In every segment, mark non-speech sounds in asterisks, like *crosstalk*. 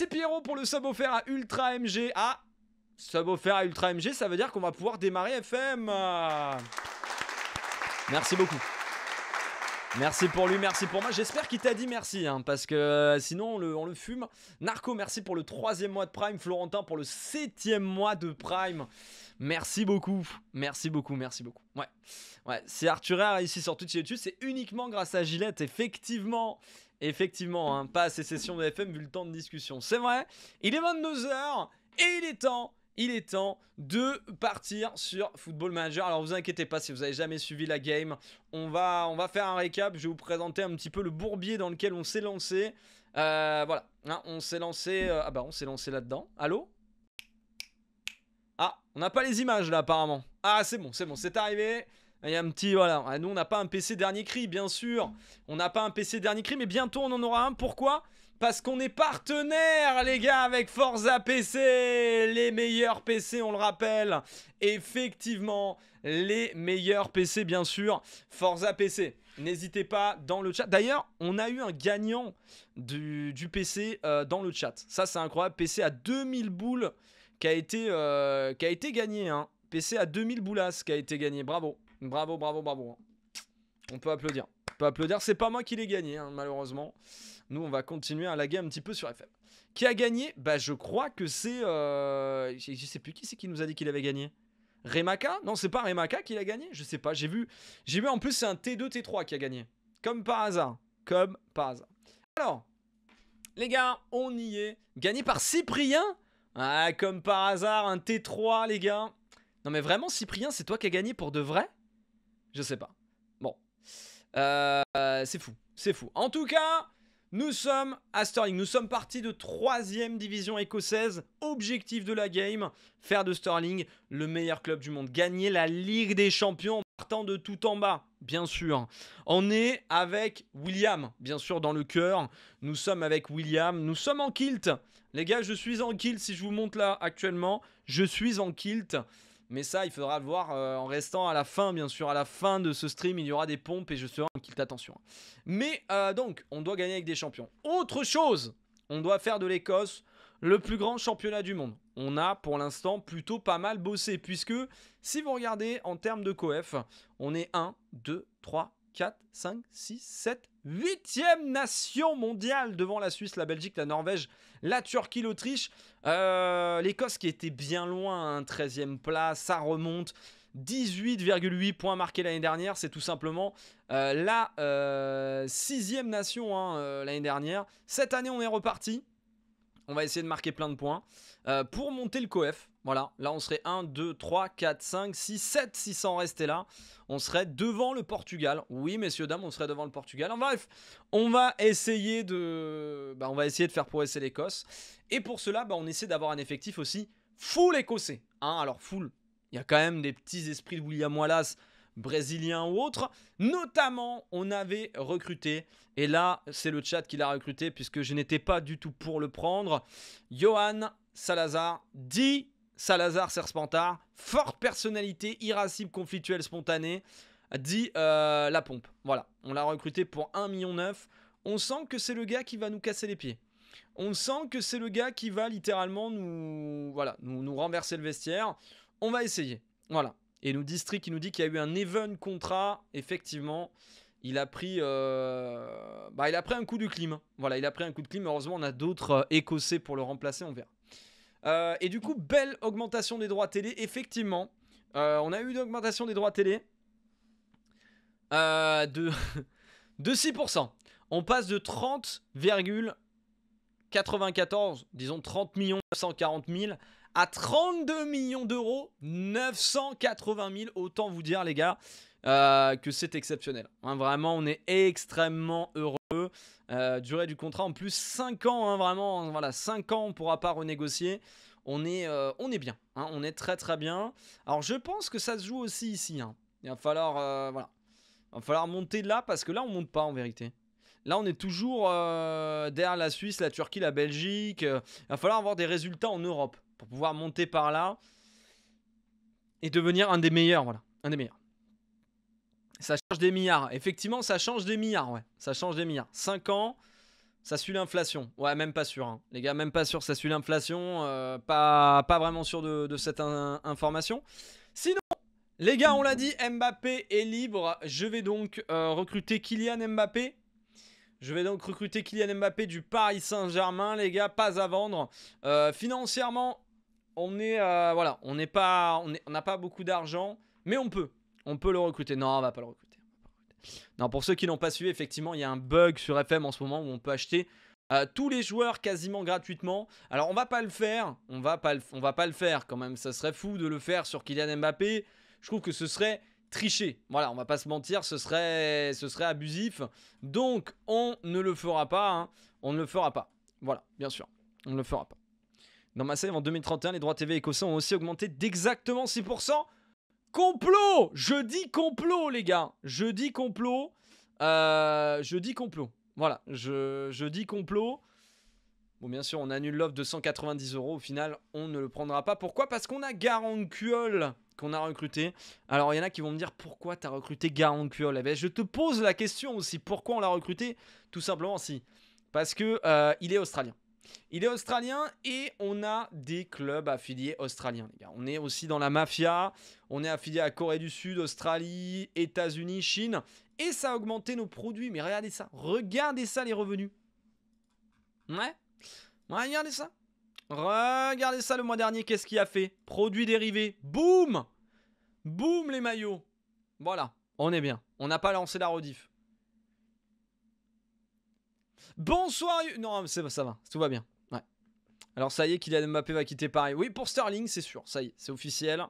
Merci Pierrot pour le sub offert à Ultra MG. Ah, sub offert à Ultra MG, ça veut dire qu'on va pouvoir démarrer FM. Merci beaucoup. Merci pour lui, merci pour moi. J'espère qu'il t'a dit merci, hein, parce que euh, sinon on le, fume. Narco, merci pour le troisième mois de Prime. Florentin pour le septième mois de Prime. Merci beaucoup, merci beaucoup, merci beaucoup. Ouais, ouais. C'est Arthur R. ici sur Twitch et YouTube, c'est uniquement grâce à Gillette, effectivement. Effectivement, hein, pas assez session de FM vu le temps de discussion. C'est vrai, il est 22h et il est temps il est temps de partir sur Football Manager. Alors vous inquiétez pas si vous avez jamais suivi la game, on va, on va faire un récap, je vais vous présenter un petit peu le bourbier dans lequel on s'est lancé. Euh, voilà, hein, on s'est lancé, euh, ah bah on s'est lancé là-dedans. Allô Ah, on n'a pas les images là apparemment. Ah c'est bon, c'est bon, c'est arrivé. Il un petit, voilà, ah, nous on n'a pas un PC dernier cri, bien sûr. On n'a pas un PC dernier cri, mais bientôt on en aura un. Pourquoi Parce qu'on est partenaire, les gars, avec Forza PC. Les meilleurs PC, on le rappelle. Effectivement, les meilleurs PC, bien sûr. Forza PC. N'hésitez pas dans le chat. D'ailleurs, on a eu un gagnant du, PC euh, dans le chat. Ça, c'est incroyable. PC à 2000 boules qui a été, euh, qui a été gagné. Hein. PC à 2000 boulas qui a été gagné. Bravo. Bravo, bravo, bravo. Hein. On peut applaudir. On peut applaudir. C'est pas moi qui l'ai gagné, hein, malheureusement. Nous, on va continuer à laguer un petit peu sur FM. Qui a gagné Bah, je crois que c'est. Euh, je sais plus qui c'est qui nous a dit qu'il avait gagné. Remaka Non, c'est pas Remaka qui l'a gagné. Je sais pas. J'ai vu. J'ai vu en plus, c'est un T2, T3 qui a gagné. Comme par hasard. Comme par hasard. Alors, les gars, on y est. Gagné par Cyprien Ah, comme par hasard, un T3, les gars. Non, mais vraiment, Cyprien, c'est toi qui as gagné pour de vrai je sais pas. Bon. Euh, c'est fou. C'est fou. En tout cas, nous sommes à Sterling. Nous sommes partis de troisième division écossaise. Objectif de la game, faire de Sterling le meilleur club du monde. Gagner la Ligue des Champions en partant de tout en bas, bien sûr. On est avec William, bien sûr, dans le cœur. Nous sommes avec William. Nous sommes en kilt. Les gars, je suis en kilt. Si je vous montre là actuellement, je suis en kilt. Mais ça, il faudra le voir euh, en restant à la fin, bien sûr. À la fin de ce stream, il y aura des pompes et je serai en kilt, attention. Mais euh, donc, on doit gagner avec des champions. Autre chose, on doit faire de l'Écosse le plus grand championnat du monde. On a pour l'instant plutôt pas mal bossé, puisque si vous regardez en termes de coef, on est 1, 2, 3, 4, 5, 6, 7, Huitième nation mondiale devant la Suisse, la Belgique, la Norvège, la Turquie, l'Autriche. Euh, L'Écosse qui était bien loin, 13e hein, place, ça remonte. 18,8 points marqués l'année dernière, c'est tout simplement euh, la euh, sixième nation hein, l'année dernière. Cette année, on est reparti. On va essayer de marquer plein de points pour monter le COEF. Voilà, là on serait 1, 2, 3, 4, 5, 6, 7 600 restés là. On serait devant le Portugal. Oui, messieurs, dames, on serait devant le Portugal. En bref, on va essayer de, bah, on va essayer de faire progresser l'Écosse. Et pour cela, bah, on essaie d'avoir un effectif aussi full écossais. Hein. alors full, il y a quand même des petits esprits de William Wallace, brésilien ou autre. Notamment, on avait recruté, et là c'est le chat qui l'a recruté puisque je n'étais pas du tout pour le prendre, Johan Salazar dit Salazar Serpentard, forte personnalité, irascible, conflictuelle, spontanée, dit euh, la pompe. Voilà, on l'a recruté pour 1,9 million. On sent que c'est le gars qui va nous casser les pieds. On sent que c'est le gars qui va littéralement nous, voilà, nous, renverser le vestiaire. On va essayer. Voilà. Et nous District qui nous dit qu'il y a eu un even contrat, effectivement. Il a pris, euh, bah, il a pris un coup de clim. Voilà, il a pris un coup de clim. Heureusement, on a d'autres euh, Écossais pour le remplacer. On verra. Euh, et du coup, belle augmentation des droits télé, effectivement. Euh, on a eu une augmentation des droits télé euh, de, *laughs* de 6%. On passe de 30,94, disons 30 940 000 à 32 millions d'euros, 980 000. Autant vous dire, les gars, que c'est exceptionnel. Hein, vraiment, on est extrêmement heureux. Euh, durée du contrat en plus 5 ans, hein, vraiment, voilà, 5 ans, on pourra pas renégocier. On est, euh, on est bien, hein, on est très très bien. Alors je pense que ça se joue aussi ici. Hein. Il va falloir, euh, voilà, il va falloir monter là parce que là on monte pas en vérité. Là on est toujours derrière la Suisse, la Turquie, la Belgique. il va falloir avoir des résultats en Europe pour pouvoir monter par là et devenir un des meilleurs, voilà, un des meilleurs. Ça change des milliards. Effectivement, ça change des milliards, ouais. Ça change des milliards. 5 ans, ça suit l'inflation. Ouais, même pas sûr. Hein. Les gars, même pas sûr, ça suit l'inflation. Euh, pas, pas vraiment sûr de, cette information. Sinon, les gars, on l'a dit, Mbappé est libre. Je vais donc euh, recruter Kylian Mbappé. Je vais donc recruter Kylian Mbappé du Paris Saint-Germain, les gars, pas à vendre. Euh, financièrement, on est voilà, on n'est pas, on n'a pas beaucoup d'argent, mais on peut. On peut le recruter. Non, on va pas le recruter. Non, pour ceux qui n'ont pas suivi, effectivement, il y a un bug sur FM en ce moment où on peut acheter euh, tous les joueurs quasiment gratuitement. Alors, on va pas le faire, on va pas le, on va pas le faire quand même. Ça serait fou de le faire sur Kylian Mbappé. Je trouve que ce serait tricher. Voilà, on va pas se mentir, ce serait, ce serait abusif. Donc, on ne le fera pas. Hein. On ne le fera pas. Voilà, bien sûr, on ne le fera pas. Dans ma save en 2031, les droits TV écossais ont aussi augmenté d'exactement 6%. Complot Je dis complot, les gars. Je dis complot. Euh, je dis complot. Voilà, je, dis complot. Bon, bien sûr, on annule l'offre de 190 euros. Au final, on ne le prendra pas. Pourquoi Parce qu'on a Garancuol qu'on a recruté. Alors, il y en a qui vont me dire pourquoi t'as recruté Garancuol eh bien, Je te pose la question aussi. Pourquoi on l'a recruté Tout simplement, si. Parce que euh, il est australien. Il est australien et on a des clubs affiliés australiens, les gars. On est aussi dans la mafia, on est affilié à Corée du Sud, Australie, États-Unis, Chine, et ça a augmenté nos produits. Mais regardez ça, regardez ça les revenus. Ouais, regardez ça. Regardez ça le mois dernier, qu'est-ce qu'il a fait Produits dérivés, boum Boum les maillots Voilà, on est bien. On n'a pas lancé la rediff. Bonsoir. Non, ça va, tout va bien. Alors ça y est, Kylian Mbappé va quitter Paris. Oui, pour Sterling, c'est sûr. Ça y est, c'est officiel.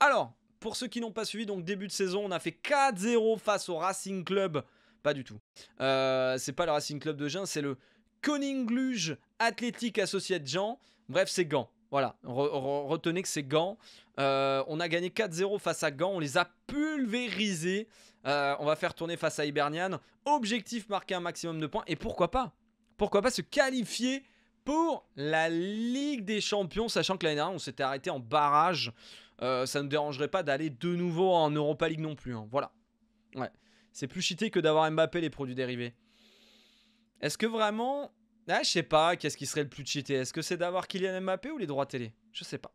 Alors, pour ceux qui n'ont pas suivi, donc début de saison, on a fait 4-0 face au Racing Club. Pas du tout. Euh, c'est pas le Racing Club de Jean, c'est le Koningluge Athletic Associé de Jean. Bref, c'est Gant. Voilà, retenez que c'est Gant. Euh, on a gagné 4-0 face à Gant. on les a pulvérisés. Euh, on va faire tourner face à Hibernian. Objectif marquer un maximum de points. Et pourquoi pas pourquoi pas se qualifier pour la Ligue des Champions, sachant que l'année dernière, on s'était arrêté en barrage. Euh, ça ne dérangerait pas d'aller de nouveau en Europa League non plus. Hein. Voilà. Ouais. C'est plus cheaté que d'avoir Mbappé les produits dérivés. Est-ce que vraiment. Ah, je sais pas, qu'est-ce qui serait le plus cheaté Est-ce que c'est d'avoir Kylian Mbappé ou les droits télé Je sais pas.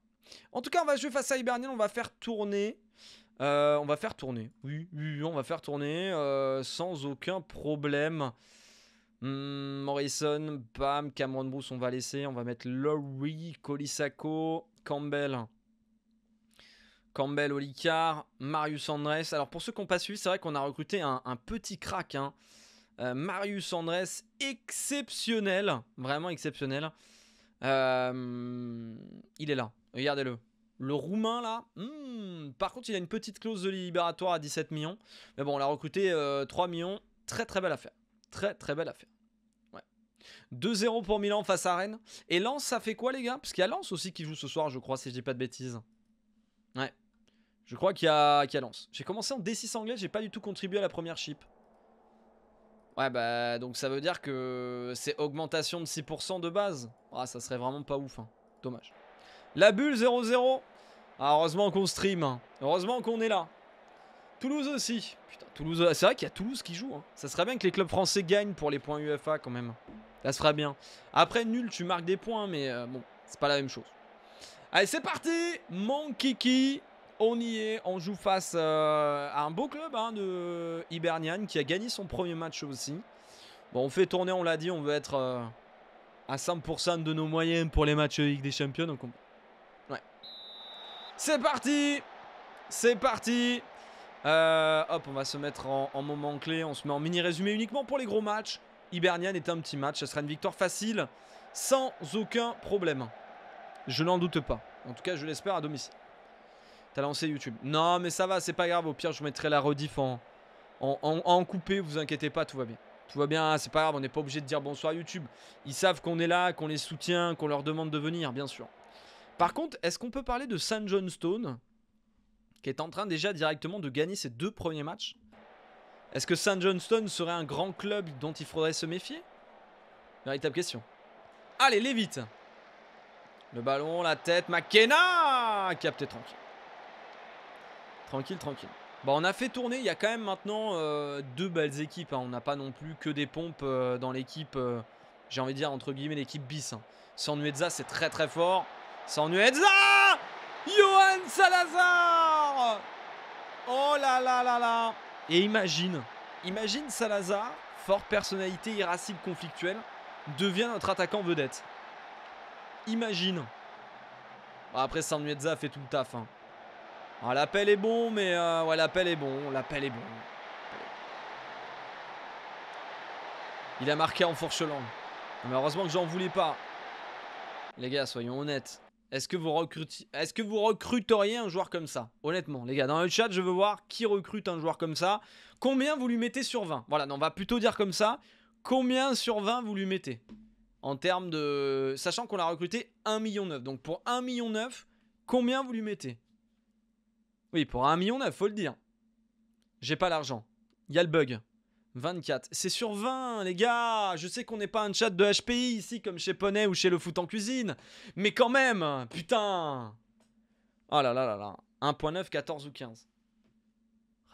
En tout cas, on va jouer face à Hibernian, on va faire tourner. Euh, on va faire tourner. Oui, oui, on va faire tourner euh, sans aucun problème. Hmm, Morrison, Pam, Cameron Bruce, on va laisser. On va mettre Laurie, Colisaco, Campbell. Campbell, Olicard, Marius Andres. Alors pour ceux qui n'ont pas suivi, c'est vrai qu'on a recruté un, petit crack. Hein. Euh, Marius Andres, exceptionnel. Vraiment exceptionnel. Euh, il est là. Regardez-le. Le Roumain, là, hmm, par contre, il a une petite clause de libératoire à 17 millions. Mais bon, on l'a recruté 3 euh, millions. Très, très belle affaire. Très, très belle affaire. 2-0 pour Milan face à Rennes. Et Lens, ça fait quoi, les gars Parce qu'il y a Lens aussi qui joue ce soir, je crois, si je dis pas de bêtises. Ouais. Je crois qu'il y, a... qu a Lens. J'ai commencé en D6 anglais, j'ai pas du tout contribué à la première chip. Ouais, bah, donc ça veut dire que c'est augmentation de 6% de base. Ah, ça serait vraiment pas ouf. Hein. Dommage. La bulle 0-0. Ah, heureusement qu'on stream. Hein. Heureusement qu'on est là. Toulouse aussi. Putain, Toulouse, c'est vrai qu'il y a Toulouse qui joue. Hein. Ça serait bien que les clubs français gagnent pour les points UFA quand même. Ça se sera bien. Après, nul, tu marques des points, mais euh, bon, c'est pas la même chose. Allez, c'est parti Mon kiki on y est, on joue face euh, à un beau club hein, de Hibernian qui a gagné son premier match aussi. Bon, on fait tourner, on l'a dit, on veut être euh, à 100% de nos moyens pour les matchs Ligue des Champions. Donc Ouais. C'est parti C'est parti Hop, on va se mettre en, en moment clé, on se met en mini résumé uniquement pour les gros matchs. Hibernian est un petit match. Ce sera une victoire facile, sans aucun problème. Je n'en doute pas. En tout cas, je l'espère à domicile. T'as lancé YouTube. Non, mais ça va, c'est pas grave. Au pire, je mettrai la rediff en, en, en, coupé. Vous inquiétez pas, tout va bien. Tout va bien, c'est pas grave. On n'est pas obligé de dire bonsoir YouTube. Ils savent qu'on est là, qu'on les soutient, qu'on leur demande de venir, bien sûr. Par contre, est-ce qu'on peut parler de San Johnstone qui est en train déjà directement de gagner ses deux premiers matchs est-ce que saint Johnston serait un grand club dont il faudrait se méfier Véritable question. Allez, Lévite Le ballon, la tête, McKenna Capté tranquille. Tranquille, tranquille. Bon, on a fait tourner, il y a quand même maintenant euh, deux belles équipes. Hein. On n'a pas non plus que des pompes euh, dans l'équipe, euh, j'ai envie de dire, entre guillemets, l'équipe bis. Hein. c'est très très fort. Sanuezza Johan Salazar Oh là là là là et imagine, imagine Salazar, forte personnalité irascible conflictuelle, devient notre attaquant vedette. Imagine. Après, Sanueza fait tout le taf. Hein. Ah, l'appel est bon, mais euh, ouais, l'appel est bon, l'appel est bon. Il a marqué en fourche Mais heureusement que j'en voulais pas. Les gars, soyons honnêtes. Est-ce que, vous est que vous recruteriez un joueur comme ça Honnêtement, les gars, dans le chat, je veux voir qui recrute un joueur comme ça. Combien vous lui mettez sur 20 Voilà, on va plutôt dire comme ça. Combien sur 20 vous lui mettez En termes de... Sachant qu'on l'a recruté 1,9 million. Donc pour 1,9 million, combien vous lui mettez Oui, pour 1,9 million, faut le dire. J'ai pas l'argent. Il y a le bug. 24. C'est sur 20, les gars Je sais qu'on n'est pas un chat de HPI ici, comme chez Poney ou chez Le Foot en Cuisine, mais quand même Putain Oh là là là là 1.9, 14 ou 15.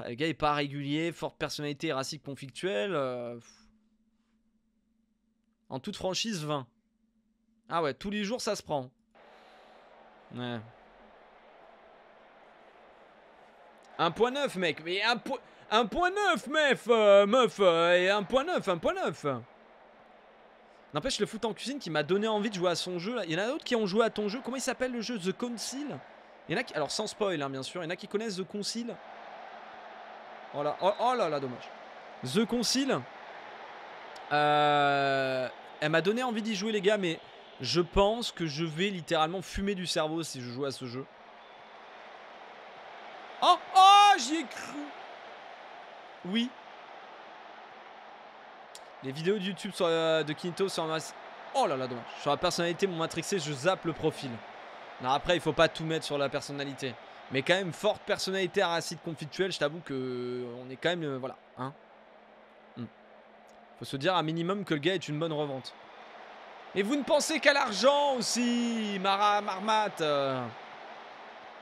Ah, le gars est pas régulier, forte personnalité racique, conflictuelle. Euh, en toute franchise, 20. Ah ouais, tous les jours, ça se prend. Ouais. 1.9, mec, mais 1.9 un point neuf, meuf euh, Meuf euh, Et un point neuf, un point neuf N'empêche, le foot en cuisine qui m'a donné envie de jouer à son jeu. Il y en a d'autres qui ont joué à ton jeu. Comment il s'appelle le jeu The Conceal? Il y en a qui... Alors, sans spoil, hein, bien sûr. Il y en a qui connaissent The Concile Oh là, oh, oh, là là, dommage. The Conceal. Euh, elle m'a donné envie d'y jouer, les gars, mais je pense que je vais littéralement fumer du cerveau si je joue à ce jeu. Oh, oh, j'y ai cru oui. Les vidéos de YouTube euh, de Quinto sur ma... Oh là là, dommage. Sur la personnalité, mon matrixé, je zappe le profil. Non, après, il faut pas tout mettre sur la personnalité. Mais quand même, forte personnalité à racine conflictuelle, je t'avoue que euh, on est quand même... Euh, voilà, hein. Hmm. Faut se dire un minimum que le gars est une bonne revente. Et vous ne pensez qu'à l'argent aussi, Mara Marmat.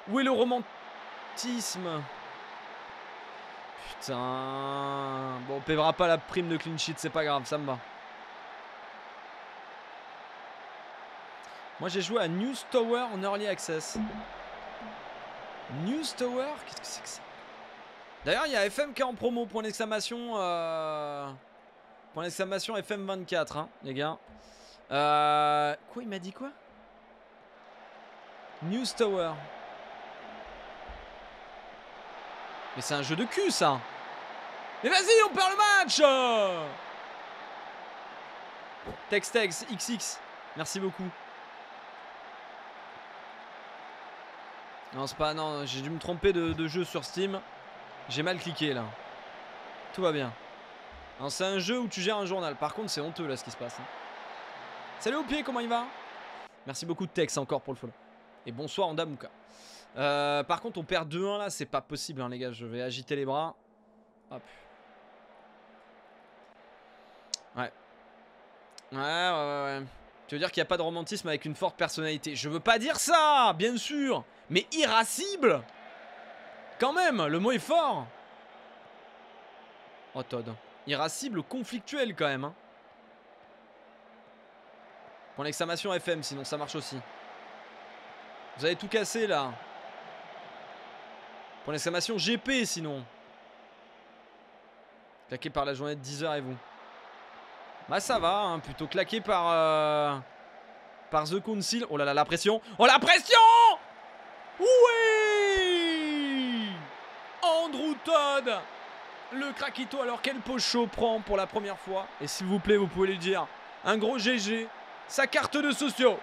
Où est le romantisme Putain. Bon, on pas la prime de clean sheet, c'est pas grave, ça me va. Moi, j'ai joué à News Tower en Early Access. News Tower Qu'est-ce que c'est que ça D'ailleurs, il y a FMK en promo, point d'exclamation. Euh, point d'exclamation FM24, hein, les gars. Euh, quoi, il m'a dit quoi News Tower. Mais c'est un jeu de cul, ça. Mais vas-y, on perd le match Textex, XX. Merci beaucoup. Non, c'est pas... Non, j'ai dû me tromper de, jeu sur Steam. J'ai mal cliqué, là. Tout va bien. Non, c'est un jeu où tu gères un journal. Par contre, c'est honteux, là, ce qui se passe. Salut au pied, comment il va Merci beaucoup, Tex, encore pour le follow. Et bonsoir, Andamuka. Euh, par contre, on perd 2-1 là, c'est pas possible, hein, les gars. Je vais agiter les bras. Hop. Ouais. Ouais, ouais, ouais. Tu veux dire qu'il n'y a pas de romantisme avec une forte personnalité Je veux pas dire ça, bien sûr Mais irascible Quand même, le mot est fort Oh Todd. Irascible, conflictuel quand même. Hein. l'exclamation FM, sinon ça marche aussi. Vous avez tout cassé là. Pour l'exclamation GP sinon. Claqué par la journée de 10h et vous. Bah ça va, hein, plutôt claqué par... Euh, par The Council. Oh là là, la pression. Oh la pression Oui Andrew Todd Le craquito alors quel pocho prend pour la première fois. Et s'il vous plaît, vous pouvez lui dire un gros GG. Sa carte de sociaux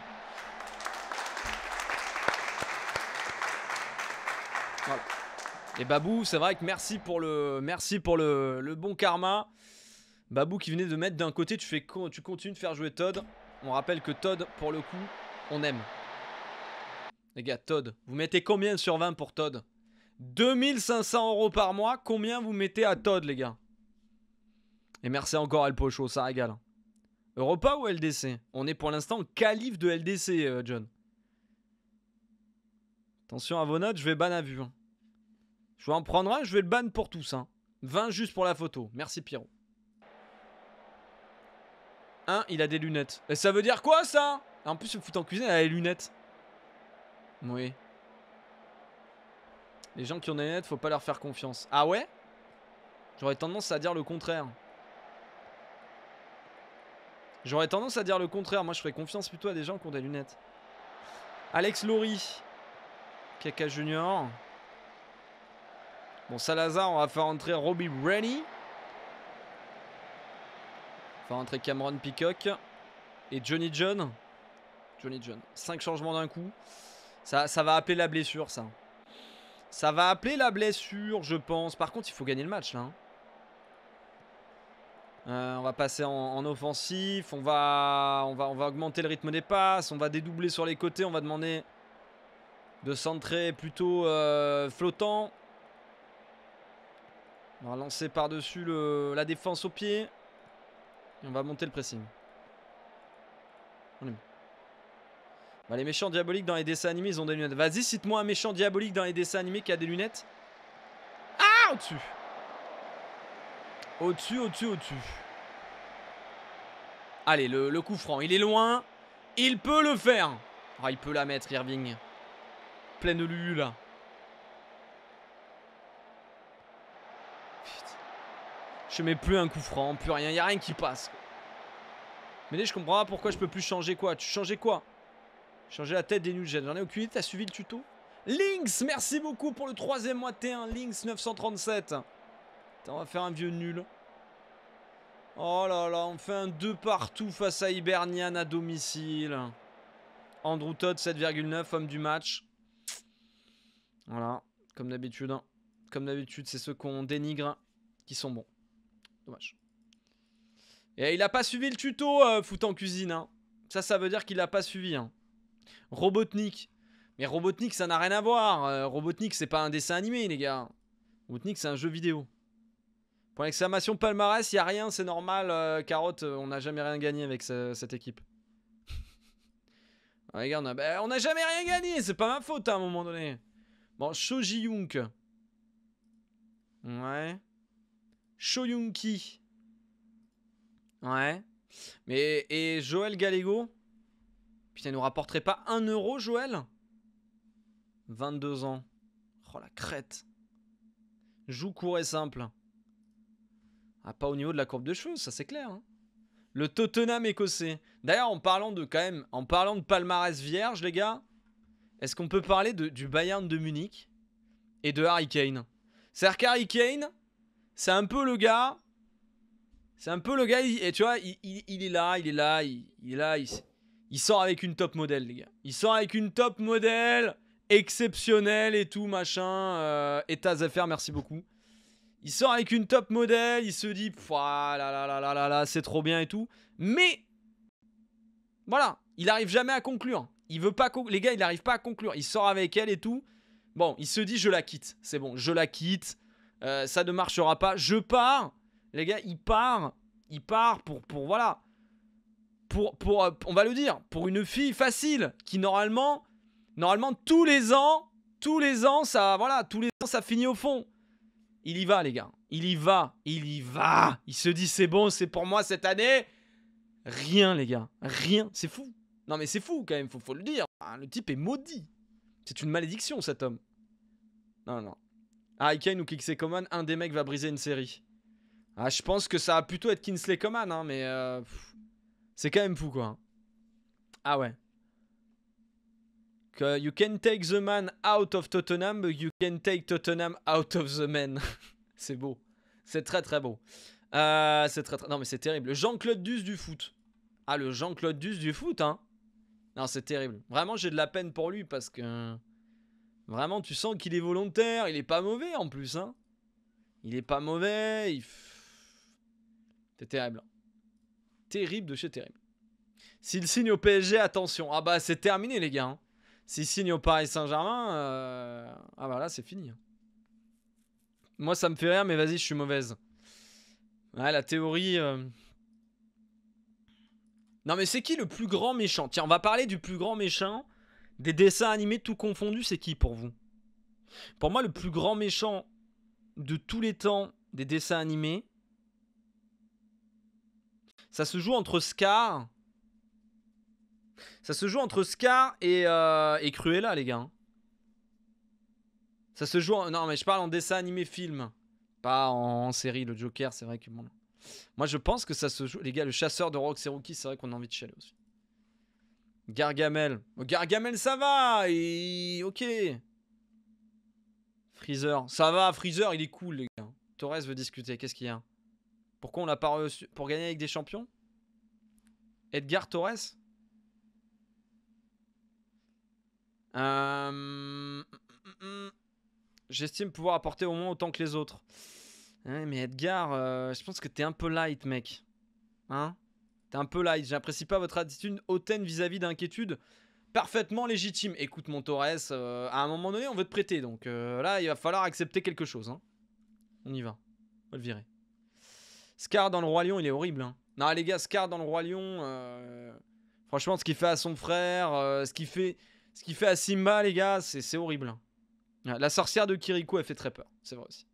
Et Babou, c'est vrai que merci pour le, merci pour le, bon karma. Babou qui venait de mettre d'un côté, tu, fais, tu continues de faire jouer Todd. On rappelle que Todd, pour le coup, on aime. Les gars, Todd, vous mettez combien sur 20 pour Todd 2500 euros par mois, combien vous mettez à Todd, les gars Et merci encore El Pocho, ça régale. Europa ou LDC On est pour l'instant calife de LDC, euh, John. Attention à vos notes, je vais ban à vue. Hein. Je vais en prendre un, je vais le ban pour tous. 20 hein. juste pour la photo. Merci Pierrot. 1, il a des lunettes. Et ça veut dire quoi ça ah, En plus, le foot en cuisine, il a des lunettes. Oui. Les gens qui ont des lunettes, faut pas leur faire confiance. Ah ouais J'aurais tendance à dire le contraire. J'aurais tendance à dire le contraire. Moi, je ferais confiance plutôt à des gens qui ont des lunettes. Alex Laurie. Kaka Junior. Bon, Salazar, on va faire entrer Robbie Brady On va entrer Cameron Peacock. Et Johnny John. Johnny John. Cinq changements d'un coup. Ça, ça va appeler la blessure, ça. Ça va appeler la blessure, je pense. Par contre, il faut gagner le match, là. Hein. Euh, on va passer en, offensif. On va, on, va, on va augmenter le rythme des passes. On va dédoubler sur les côtés. On va demander de centrer plutôt euh, flottant. On va lancer par-dessus la défense au pied. Et on va monter le pressing. Bah, les méchants diaboliques dans les dessins animés, ils ont des lunettes. Vas-y, cite-moi un méchant diabolique dans les dessins animés qui a des lunettes. Ah Au-dessus Au-dessus, au-dessus, au-dessus. Allez, le, coup franc, il est loin. Il peut le faire. Ah, il peut la mettre, Irving. Pleine lulu là. Je mets plus un coup franc, plus rien. Il n'y a rien qui passe. Mais je comprends pas pourquoi je peux plus changer quoi. Tu changeais quoi Changer la tête des New J'en ai aucune idée. as suivi le tuto Lynx, merci beaucoup pour le troisième mois T1. Lynx 937. on va faire un vieux nul. Oh là là, on fait un 2 partout face à Hibernian à domicile. Andrew Todd 7,9, homme du match. Voilà, comme d'habitude. Hein. Comme d'habitude, c'est ceux qu'on dénigre hein, qui sont bons. Dommage. Et il a pas suivi le tuto, euh, foutant en cuisine. Hein. Ça, ça veut dire qu'il a pas suivi. Hein. Robotnik. Mais Robotnik, ça n'a rien à voir. Euh, Robotnik, c'est pas un dessin animé, les gars. Robotnik, c'est un jeu vidéo. Pour l'exclamation palmarès, il a rien, c'est normal. Euh, carotte, on n'a jamais rien gagné avec cette équipe. Ah, les gars, on n'a ben, jamais rien gagné, c'est pas ma faute hein, à un moment donné. Bon, Shoji Yunk. Ouais. Shoyunki. Ouais. Mais et Joël Gallego Putain, il nous rapporterait pas 1 euro, Joël 22 ans. Oh la crête. Joue court et simple. Ah, pas au niveau de la courbe de cheveux, ça c'est clair. Hein. Le Tottenham écossais. D'ailleurs, en parlant de quand même, en parlant de palmarès vierge, les gars, est-ce qu'on peut parler du Bayern de Munich et de Harry Kane C'est-à-dire qu'Harry Kane, c'est un peu le gars. C'est un peu le gars, et tu vois, il, est là, il est là, il, est là, il, sort avec une top modèle, les gars. Il sort avec une top modèle exceptionnelle et tout, machin. Euh, et merci beaucoup. Il sort avec une top modèle, il se dit, voilà ah, là là là là là là, c'est trop bien et tout. Mais, voilà, il arrive jamais à conclure. Il veut pas, les gars, il n'arrive pas à conclure. Il sort avec elle et tout. Bon, il se dit, je la quitte, c'est bon, je la quitte euh, ça ne marchera pas. Je pars. Les gars, il part. Il part pour, pour voilà. Pour, pour, euh, on va le dire, pour une fille facile qui normalement, normalement tous les ans, tous les ans, ça, voilà, tous les ans, ça finit au fond. Il y va, les gars. Il y va. Il y va. Il se dit, c'est bon, c'est pour moi cette année. Rien, les gars. Rien. C'est fou. Non, mais c'est fou quand même, faut le dire. Ah, le type est maudit. C'est une malédiction, cet homme. Non, non. Ah, ou Kixley Coman, un des mecs va briser une série. Ah, je pense que ça va plutôt être Kinsley Coman, hein, mais euh, c'est quand même fou, quoi. Ah ouais. Que you can take the man out of Tottenham, but you can take Tottenham out of the man. *laughs* c'est beau. C'est très très beau. Euh, c'est très, très, Non mais c'est terrible. Jean-Claude Duss du foot. Ah, le Jean-Claude Duss du foot, hein. Non, c'est terrible. Vraiment, j'ai de la peine pour lui parce que. Vraiment, tu sens qu'il est volontaire, il est pas mauvais en plus, hein. Il est pas mauvais, il... C'est terrible. Hein. Terrible de chez terrible. S'il signe au PSG, attention. Ah bah c'est terminé les gars. Hein. S'il signe au Paris Saint-Germain, euh, ah bah là c'est fini. Hein. Moi ça me fait rire, mais vas-y, je suis mauvaise. Ouais, la théorie... Euh. Non mais c'est qui le plus grand méchant Tiens, on va parler du plus grand méchant des dessins animés tout confondus, c'est qui pour vous Pour moi, le plus grand méchant de tous les temps des dessins animés, ça se joue entre Scar. Ça se joue entre Scar et, euh, et Cruella, les gars. Ça se joue. Non, mais je parle en dessin animé film. Pas en, série. Le Joker, c'est vrai que. Moi, je pense que ça se joue. Les gars, le chasseur de Rock Rookie, c'est vrai qu'on a envie de chialer aussi. Gargamel. Oh, Gargamel, ça va Ok. Freezer. Ça va, Freezer, il est cool, les gars. Torres veut discuter, qu'est-ce qu'il y a Pourquoi on l'a pas reçu Pour gagner avec des champions Edgar Torres euh, J'estime pouvoir apporter au moins autant que les autres. mais Edgar, euh, je pense que t'es un peu light, mec. Hein un peu light. J'apprécie pas votre attitude hautaine vis-à-vis d'inquiétude. Parfaitement légitime. Écoute, mon torres, euh, à un moment donné, on veut te prêter. Donc euh, là, il va falloir accepter quelque chose. Hein. On y va. On va le virer. Scar dans le Roi Lion, il est horrible. Hein. Non, les gars, Scar dans le Roi Lion. Euh, franchement, ce qu'il fait à son frère, ce qu'il fait, ce fait à Simba, les gars, c'est horrible. Hein. La sorcière de Kiriko, elle fait très peur. C'est vrai aussi.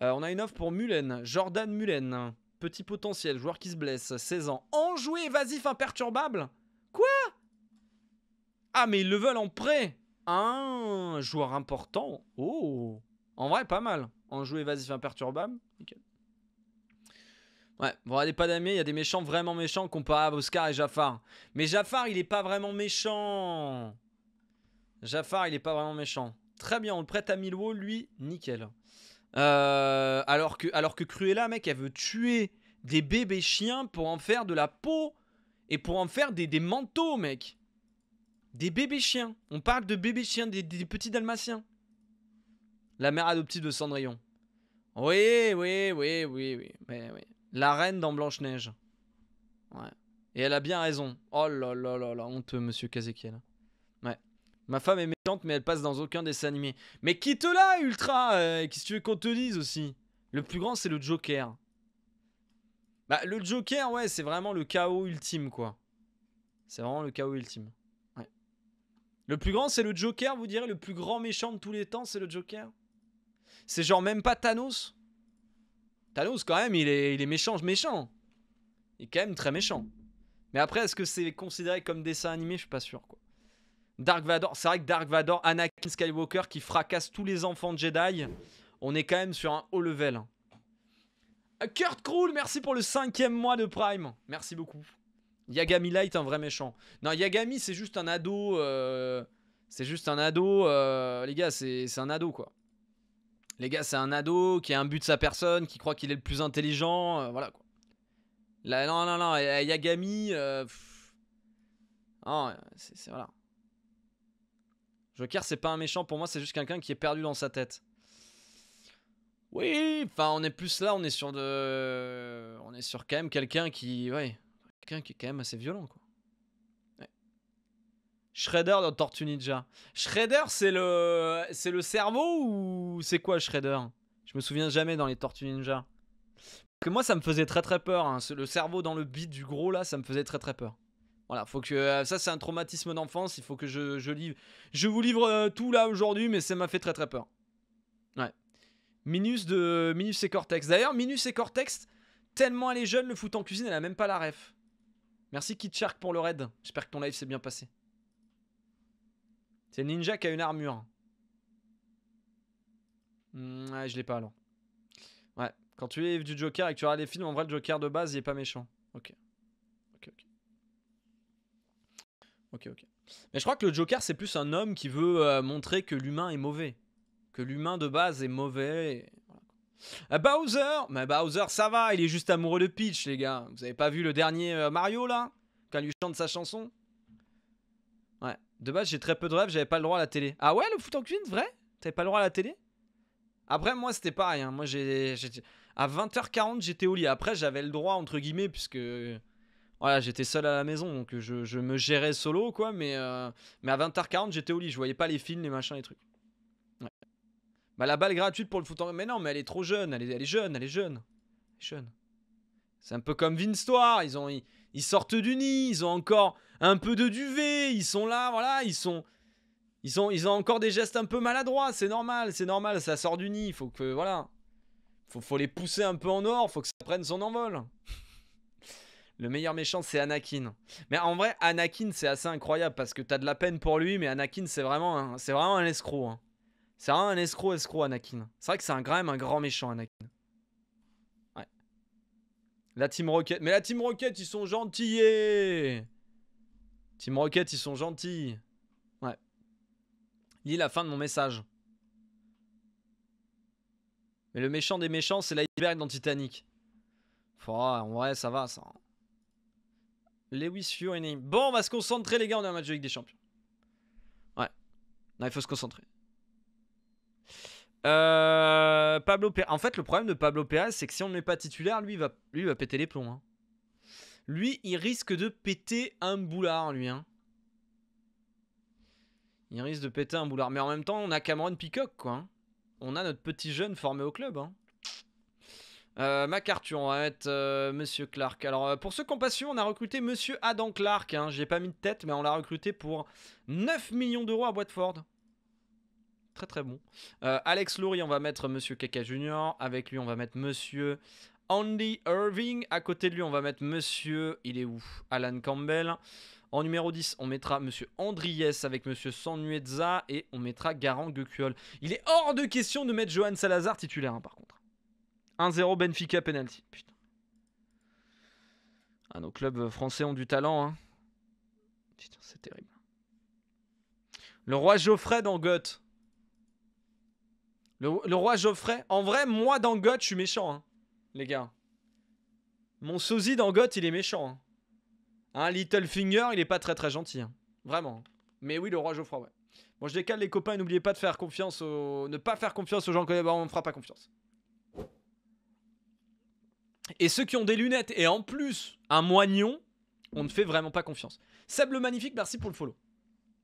on a une offre pour Mulen, Jordan Mulen. Petit potentiel, joueur qui se blesse, 16 ans. Enjoué, évasif, imperturbable Quoi Ah, mais ils le veulent en prêt Un joueur important Oh En vrai, pas mal. Enjoué, évasif, imperturbable. Nickel. Ouais, bon allez pas d'amis, il y a des méchants vraiment méchants comparables à Oscar et Jafar. Mais Jafar, il est pas vraiment méchant. Jafar, il est pas vraiment méchant. Très bien, on le prête à Milwo, lui, nickel. Euh, alors, que, alors que Cruella, mec, elle veut tuer des bébés chiens pour en faire de la peau et pour en faire des, manteaux, mec. Des bébés chiens. On parle de bébés chiens, des, petits dalmatiens. La mère adoptive de Cendrillon. Oui, oui, oui, oui, oui. Mais, oui. La reine dans Blanche-Neige. Ouais. Et elle a bien raison. Oh là là là là, honteux, monsieur Kazekiel. Ma femme est méchante, mais elle passe dans aucun dessin animé. Mais quitte la Ultra euh, Qu'est-ce que tu veux qu'on te dise aussi Le plus grand, c'est le Joker. Bah, le Joker, ouais, c'est vraiment le chaos ultime, quoi. C'est vraiment le chaos ultime. Le plus grand, c'est le Joker, vous direz Le plus grand méchant de tous les temps, c'est le Joker C'est genre même pas Thanos Thanos, quand même, il est, il est méchant, méchant. Il est quand même très méchant. Mais après, est-ce que c'est considéré comme dessin animé Je suis pas sûr, quoi. Dark Vador, c'est vrai que Dark Vador, Anakin Skywalker qui fracasse tous les enfants de Jedi, on est quand même sur un haut level. Euh, Kurt Krul, merci pour le cinquième mois de Prime. Merci beaucoup. Yagami Light, un vrai méchant. Non, Yagami, c'est juste un ado. Euh, c'est juste un ado. Euh, les gars, c'est un ado, quoi. Les gars, c'est un ado qui a un but de sa personne, qui croit qu'il est le plus intelligent. voilà, quoi. Là, non, non, non. Yagami. c'est. Voilà. Joker, c'est pas un méchant pour moi, c'est juste quelqu'un qui est perdu dans sa tête. Oui, enfin, on est plus là, on est sur de. On est sur quand même quelqu'un qui. Ouais, quelqu'un qui est quand même assez violent, quoi. Shredder dans Tortue Ninja. Shredder, c'est le. C'est le cerveau ou c'est quoi Shredder Je me souviens jamais dans les Tortues Ninja. Parce que moi, ça me faisait très très peur. Hein. C'est Le cerveau dans le beat du gros là, ça me faisait très très peur. Voilà, faut que euh, ça c'est un traumatisme d'enfance, il faut que je, je livre je vous livre euh, tout là aujourd'hui mais ça m'a fait très très peur. Ouais. Minus de Minus et Cortex. D'ailleurs, Minus et Cortex tellement elle est jeune le foot en cuisine, elle a même pas la ref. Merci Kitchark pour le raid. J'espère que ton live s'est bien passé. C'est Ninja qui a une armure. Mm, ouais, je l'ai pas alors. Ouais, quand tu es du Joker et que tu regardes les films, en vrai le Joker de base, il est pas méchant. OK. Ok, ok. Mais je crois que le Joker, c'est plus un homme qui veut euh, montrer que l'humain est mauvais. Que l'humain de base est mauvais. Euh, Bowser Mais Bowser, ça va, il est juste amoureux de Peach, les gars. Vous avez pas vu le dernier euh, Mario, là Quand il lui chante sa chanson Ouais. De base, j'ai très peu de rêves, j'avais pas le droit à la télé. Ah ouais, le foot en cuisine, vrai T'avais pas le droit à la télé Après, moi, c'était pareil. rien, hein. Moi, j'ai... À 20h40, j'étais au lit. Après, j'avais le droit, entre guillemets, puisque voilà, j'étais seul à la maison, donc je, me gérais solo, quoi. Mais, euh, mais à 20h40, j'étais au lit, je voyais pas les films, les machins, les trucs. Bah, la balle gratuite pour le foot en... Mais non, mais elle est trop jeune, elle est, elle est jeune, elle est jeune. jeune. C'est un peu comme Vince ils, ils, sortent du nid, ils ont encore un peu de duvet, ils sont là, voilà, ils sont. Ils, ont, ils ont encore des gestes un peu maladroits, c'est normal, c'est normal, ça sort du nid, faut que. Voilà. Faut, faut les pousser un peu en or, faut que ça prenne son envol. Le meilleur méchant, c'est Anakin. Mais en vrai, Anakin, c'est assez incroyable parce que t'as de la peine pour lui, mais Anakin, c'est vraiment, un, c'est vraiment un escroc. Hein. C'est vraiment un escroc, escroc, Anakin. C'est vrai que c'est un, quand même un grand méchant, Anakin. Ouais. La Team Rocket. Mais la Team Rocket, ils sont gentils. Eh. Team Rocket, ils sont gentils. Ouais. Lis la fin de mon message. Mais le méchant des méchants, c'est l'iceberg dans Titanic. Ouais, en vrai, ça va, ça. Hein. Lewis Fury. Bon, on va se concentrer, les gars. On a un match de Ligue des Champions. Ouais. il faut se concentrer. Euh, Pablo En fait, le problème de Pablo Pérez, c'est que si on ne met pas titulaire, lui, il va, lui, péter les plombs. Hein. Lui, il risque de péter un boulard, lui. Hein. Il risque de péter un boulard. Mais en même temps, on a Cameron Peacock, quoi. Hein. On a notre petit jeune formé au club. Hein. Euh, MacArthur, on va mettre Monsieur Clark. Alors, euh, pour ce qui ont on a recruté Monsieur Adam Clark. Hein. J'ai pas mis de tête, mais on l'a recruté pour 9 millions d'euros à Watford. Très très bon. Euh, Alex Loury, on va mettre Monsieur Kaka Junior. Avec lui, on va mettre Monsieur Andy Irving. À côté de lui, on va mettre Monsieur. Il est où Alan Campbell. En numéro 10, on mettra Monsieur Andriès avec Monsieur Sanuezza et on mettra Garant Gucuol. Il est hors de question de mettre Johan Salazar titulaire, hein, par contre. 1-0 Benfica penalty. Putain. Ah, nos clubs français ont du talent. Hein. Putain, c'est terrible. Le roi Geoffrey dans Le, roi Geoffrey. En vrai, moi dans je suis méchant, hein, les gars. Mon sosie dans il est méchant. Hein. little hein, Littlefinger, il est pas très très gentil. Hein. Vraiment. Mais oui, le roi Geoffrey ouais. Bon, je décale les copains et n'oubliez pas de faire confiance aux... Ne pas faire confiance aux gens que on ne fera pas confiance. Et ceux qui ont des lunettes et en plus un moignon, on ne fait vraiment pas confiance. le Magnifique, merci pour le follow.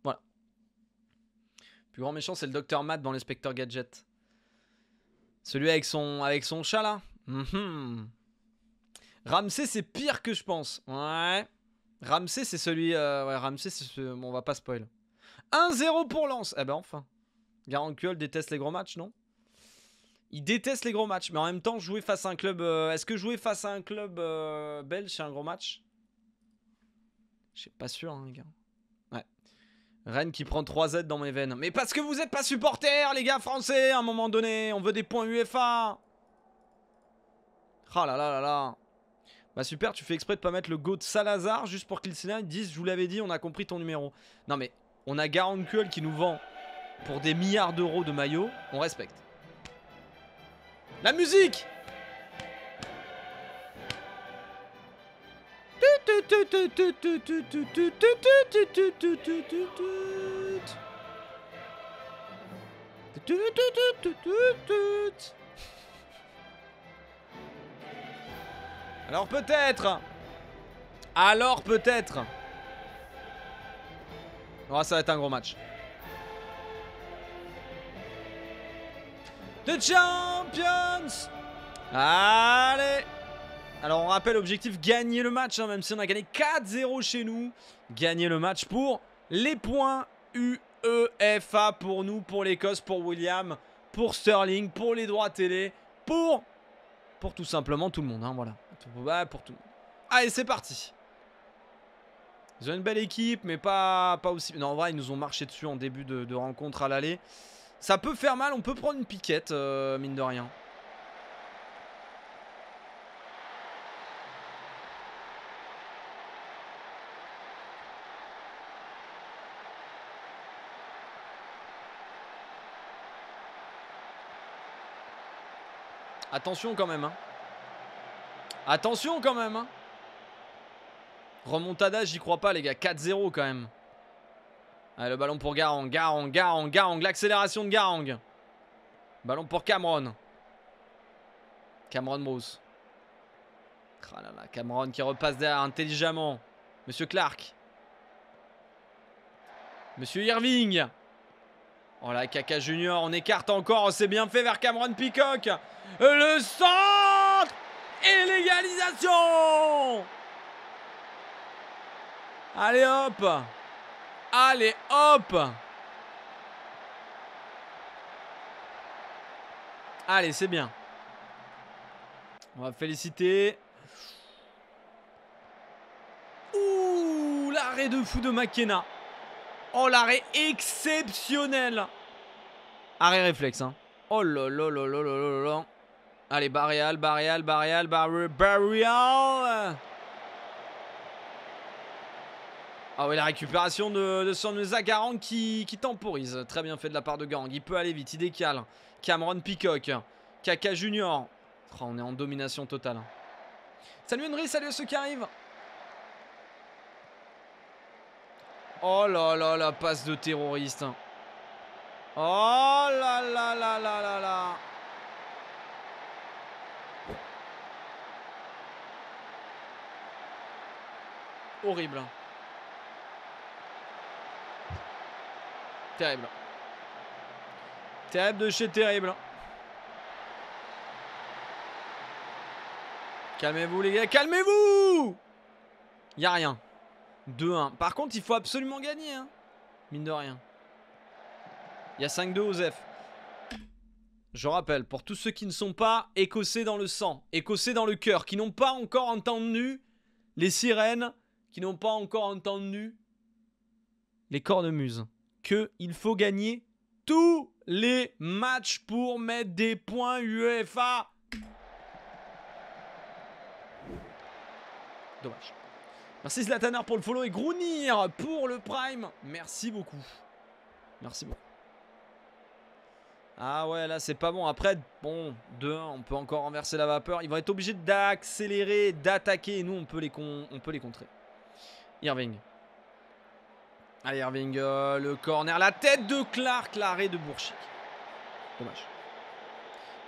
Voilà. plus grand méchant, c'est le docteur Matt dans l'inspecteur Gadget. Celui avec son, avec son chat là. Mhm. Ramsey, c'est pire que je pense. Ouais. Ramsey, c'est celui. Euh, ouais, Ramsey, c'est ce... on va pas spoiler. 1-0 pour Lance. Eh ben enfin. Garancuel déteste les gros matchs, non il déteste les gros matchs, mais en même temps, jouer face à un club. Euh, est-ce que jouer face à un club euh, belge, c'est un gros match Je suis pas sûr, hein, les gars. Ouais. Rennes qui prend 3 Z dans mes veines. Mais parce que vous êtes pas supporters, les gars français, à un moment donné. On veut des points UEFA. Ah là là là là. Bah super, tu fais exprès de pas mettre le go de Salazar juste pour qu'il s'éloigne. disent, je vous l'avais dit, on a compris ton numéro. Non mais, on a Garankul qui nous vend pour des milliards d'euros de maillots. On respecte. La musique Alors peut-être Alors peut-être ah, ça va être un gros match The Champions Allez Alors on rappelle, objectif, gagner le match, hein, même si on a gagné 4-0 chez nous. Gagner le match pour les points UEFA pour nous, pour l'Écosse, pour William, pour Sterling, pour les droits télé, pour... Pour tout simplement tout le monde, hein, voilà. Bah, pour tout Allez, c'est parti ils ont une belle équipe, mais pas, aussi... Non, en vrai, ils nous ont marché dessus en début de rencontre à l'aller. Ça peut faire mal, on peut prendre une piquette, euh, mine de rien. Attention quand même. Hein. Attention quand même. Hein. Remontada, j'y crois pas, les gars. 4-0 quand même. Allez, ah, le ballon pour Garang, Garang, Garang, Garang. L'accélération de Garang. Ballon pour Cameron. Cameron Bruce. Ah Cameron qui repasse derrière intelligemment. Monsieur Clark. Monsieur Irving. Oh là, Kaka Junior, on écarte encore. C'est bien fait vers Cameron Peacock. Le centre Et l'égalisation Allez hop Allez, hop Allez, c'est bien. On va féliciter. Ouh, l'arrêt de fou de Makena. Oh, l'arrêt exceptionnel. Arrêt réflexe, hein. Oh là là là là là là là. Allez, Barréal, Barrial, Barrial, Barrial. barrial. Ah oui, la récupération de, de son Zagarang qui, qui, temporise. Très bien fait de la part de Garang. Il peut aller vite, il décale. Cameron Peacock. Kaka Junior. Oh, on est en domination totale. Salut Henry, salut ceux qui arrivent. Oh là là, la passe de terroriste. Oh là là là là là là. Horrible. Terrible. Terrible de chez terrible. Calmez-vous les gars, calmez-vous Il a rien. 2-1. Par contre, il faut absolument gagner. Hein. Mine de rien. Il y a 5-2 F. Je rappelle, pour tous ceux qui ne sont pas écossais dans le sang, écossais dans le cœur, qui n'ont pas encore entendu les sirènes, qui n'ont pas encore entendu les cornemuses qu'il faut gagner tous les matchs pour mettre des points UEFA. Dommage. Merci Zlatanar pour le follow et Grounir pour le prime. Merci beaucoup. Merci beaucoup. Ah ouais, là c'est pas bon. Après, bon, 2-1, on peut encore renverser la vapeur. Ils vont être obligés d'accélérer, d'attaquer. Et nous, on peut les, con on peut les contrer. Irving. Allez, Irving, euh, le corner, la tête de Clark, l'arrêt de Bourchic. Dommage.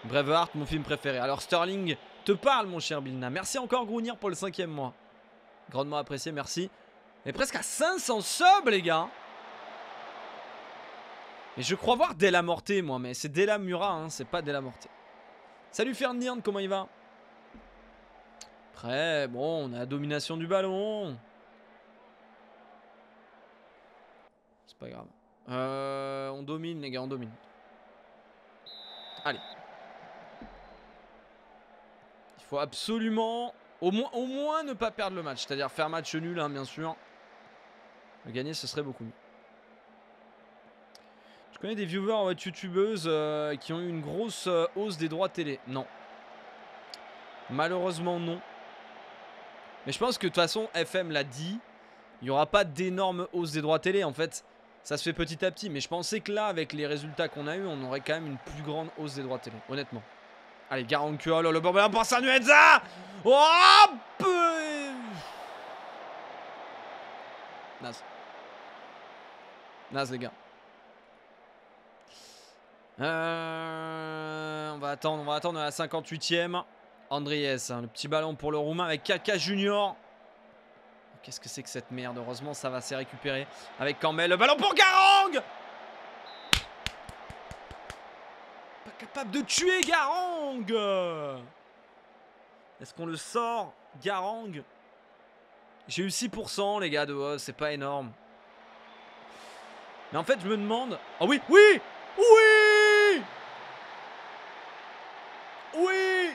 Braveheart, mon film préféré. Alors, Sterling te parle, mon cher Bilna. Merci encore, Grounir, pour le cinquième mois. Grandement apprécié, merci. Mais presque à 500 subs, les gars. Et je crois voir Della moi, mais c'est Della Mura, hein, c'est pas Della Salut Ferdinand, comment il va Prêt, bon, on a la domination du ballon. grave. Euh, on domine, les gars, on domine. Allez. Il faut absolument, au moins, au moins ne pas perdre le match. C'est-à-dire faire match nul, hein, bien sûr. Gagner, ce serait beaucoup mieux. Je connais des viewers en youtubeuses euh, qui ont eu une grosse euh, hausse des droits télé. Non. Malheureusement, non. Mais je pense que de toute façon, FM l'a dit. Il n'y aura pas d'énorme hausse des droits télé. En fait, ça se fait petit à petit. Mais je pensais que là, avec les résultats qu'on a eu, on aurait quand même une plus grande hausse des droits de télé, honnêtement. Allez, oh le bordel pense à Nuenza Oh Nas les gars. Euh, on va attendre, on va attendre à la 58ème. Andries, hein, le petit ballon pour le Roumain avec Kaka Junior. Qu'est-ce que c'est que cette merde Heureusement, ça va s'est récupérer. avec même Le ballon pour Garang Pas capable de tuer Garang Est-ce qu'on le sort Garang J'ai eu 6% les gars de haut c'est pas énorme. Mais en fait, je me demande... Oh oui Oui Oui Oui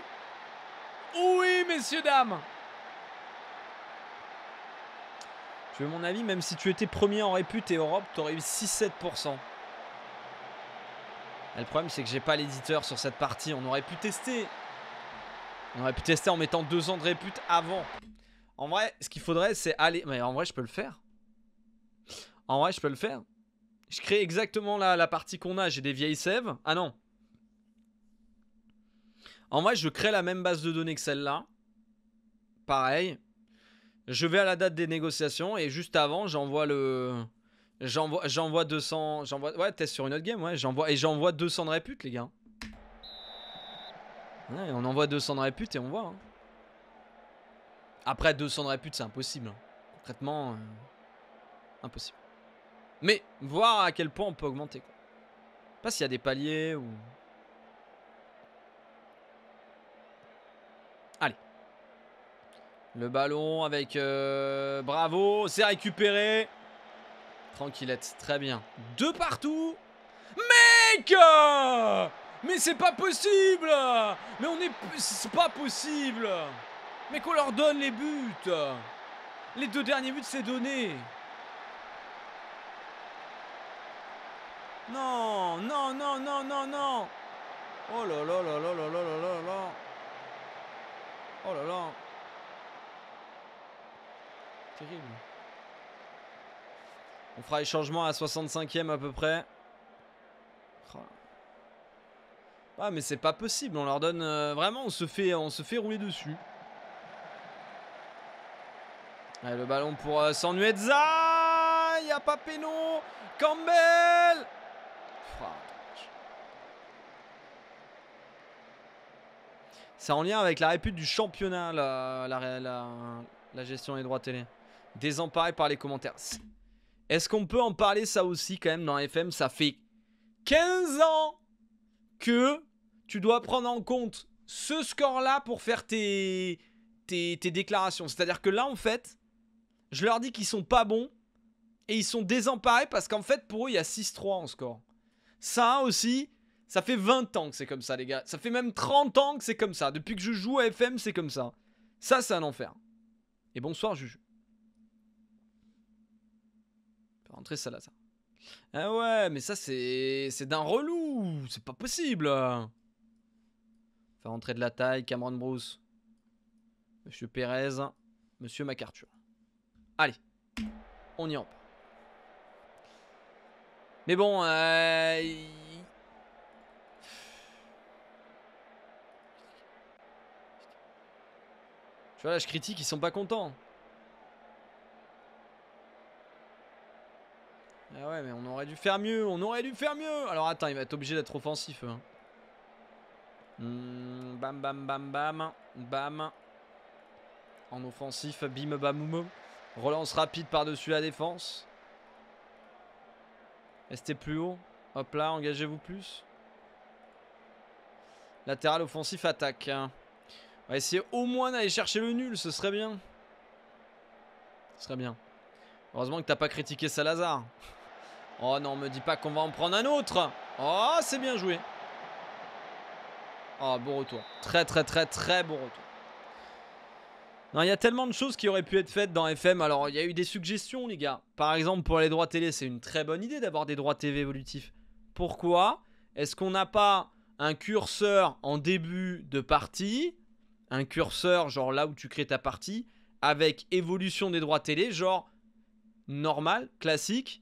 Oui, messieurs, dames Tu veux mon avis, même si tu étais premier en répute et Europe, t'aurais eu 6-7%. Le problème, c'est que j'ai pas l'éditeur sur cette partie. On aurait pu tester. On aurait pu tester en mettant deux ans de répute avant. En vrai, ce qu'il faudrait, c'est aller... Mais en vrai, je peux le faire. En vrai, je peux le faire. Je crée exactement la, la partie qu'on a. J'ai des vieilles sèves. Ah non. En vrai, je crée la même base de données que celle-là. Pareil. Je vais à la date des négociations et juste avant, j'envoie le. J'envoie, j'envoie 200. ouais, test sur une autre game, ouais. J'envoie, et j'envoie 200 de répute, les gars. Ouais, on envoie 200 de répute et on voit. Hein. Après, 200 de répute, c'est impossible. Hein. Concrètement, euh, impossible. Mais voir à quel point on peut augmenter. pas s'il y a des paliers ou. Le ballon avec euh, Bravo. C'est récupéré. Tranquillette. Très bien. De partout. Mec Mais c'est pas possible Mais on est... C'est pas possible Mais qu'on leur donne les buts Les deux derniers buts, c'est donné Non Non, non, non, non, non Oh là là là là là là là là là Oh là là terrible. On fera les changements à 65e à peu près. Oh. Ah mais c'est pas possible, on leur donne euh, vraiment on se fait on se fait rouler dessus. le ballon pour euh, il n'y a pas péno, Campbell. Oh, c'est en lien avec la répute du championnat la, la, la, la gestion des droits télé désemparé par les commentaires. Est-ce qu'on peut en parler ça aussi quand même dans FM Ça fait 15 ans que tu dois prendre en compte ce score-là pour faire tes, déclarations. C'est-à-dire que là, en fait, je leur dis qu'ils sont pas bons et ils sont désemparés parce qu'en fait, pour eux, il y a 6-3 en score. Ça aussi, ça fait 20 ans que c'est comme ça, les gars. Ça fait même 30 ans que c'est comme ça. Depuis que je joue à FM, c'est comme ça. Ça, c'est un enfer. Et bonsoir, juge. rentrer ça Ah ouais, mais ça c'est c'est d'un relou, c'est pas possible. Faire rentrer de la taille Cameron Bruce, Monsieur Pérez, Monsieur MacArthur. Allez, on y rentre. Mais bon, euh... tu vois je critique, ils sont pas contents. Ah ouais, mais on aurait dû faire mieux, on aurait dû faire mieux Alors attends, il va être obligé d'être offensif. Hein. Hmm, bam, bam, bam, bam. Bam. En offensif, bim, bam, boum. Relance rapide par-dessus la défense. Restez plus haut. Hop là, engagez-vous plus. Latéral offensif, attaque. Hein. On va essayer au moins d'aller chercher le nul, ce serait bien. Ce serait bien. Heureusement que t'as pas critiqué Salazar. Oh non, me dis pas qu'on va en prendre un autre. Oh, c'est bien joué. Oh, bon retour. Très, très, très, très bon retour. Non, il y a tellement de choses qui auraient pu être faites dans FM. Alors, il y a eu des suggestions, les gars. Par exemple, pour les droits télé, c'est une très bonne idée d'avoir des droits TV évolutifs. Pourquoi Est-ce qu'on n'a pas un curseur en début de partie Un curseur, genre là où tu crées ta partie, avec évolution des droits télé, genre normal, classique,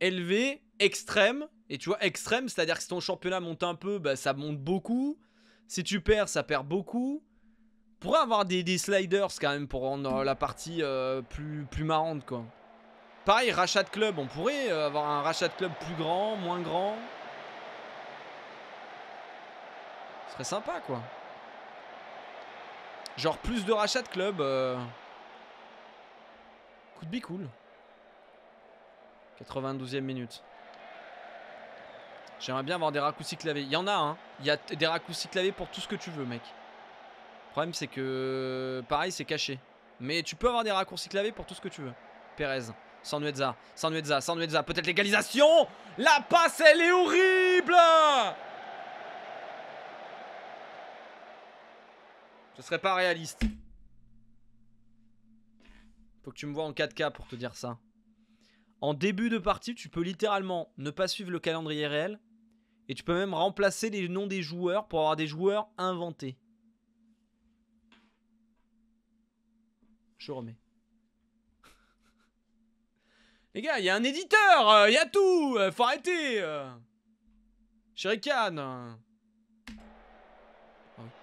élevé, extrême. Et tu vois, extrême, c'est-à-dire que si ton championnat monte un peu, bah, ça monte beaucoup. Si tu perds, ça perd beaucoup. Pour avoir des, sliders quand même pour rendre euh, la partie euh, plus, plus marrante quoi. Pareil, rachat de club, on pourrait euh, avoir un rachat de club plus grand, moins grand. Ce serait sympa quoi. Genre plus de rachat de club. coup Could be cool. 92e minute. J'aimerais bien avoir des raccourcis clavés. Il y en a, hein. Il y a des raccourcis clavés pour tout ce que tu veux, mec. Le problème, c'est que... Pareil, c'est caché. Mais tu peux avoir des raccourcis clavés pour tout ce que tu veux. Pérez. Sanueza sans ça Peut-être l'égalisation La passe, elle est horrible Ce serais pas réaliste. Faut que tu me vois en 4K pour te dire ça. En début de partie, tu peux littéralement ne pas suivre le calendrier réel et tu peux même remplacer les noms des joueurs pour avoir des joueurs inventés. Je remets. *laughs* Les gars, il y a un éditeur, il euh, y a tout, euh, faut arrêter. Euh. euh. Ah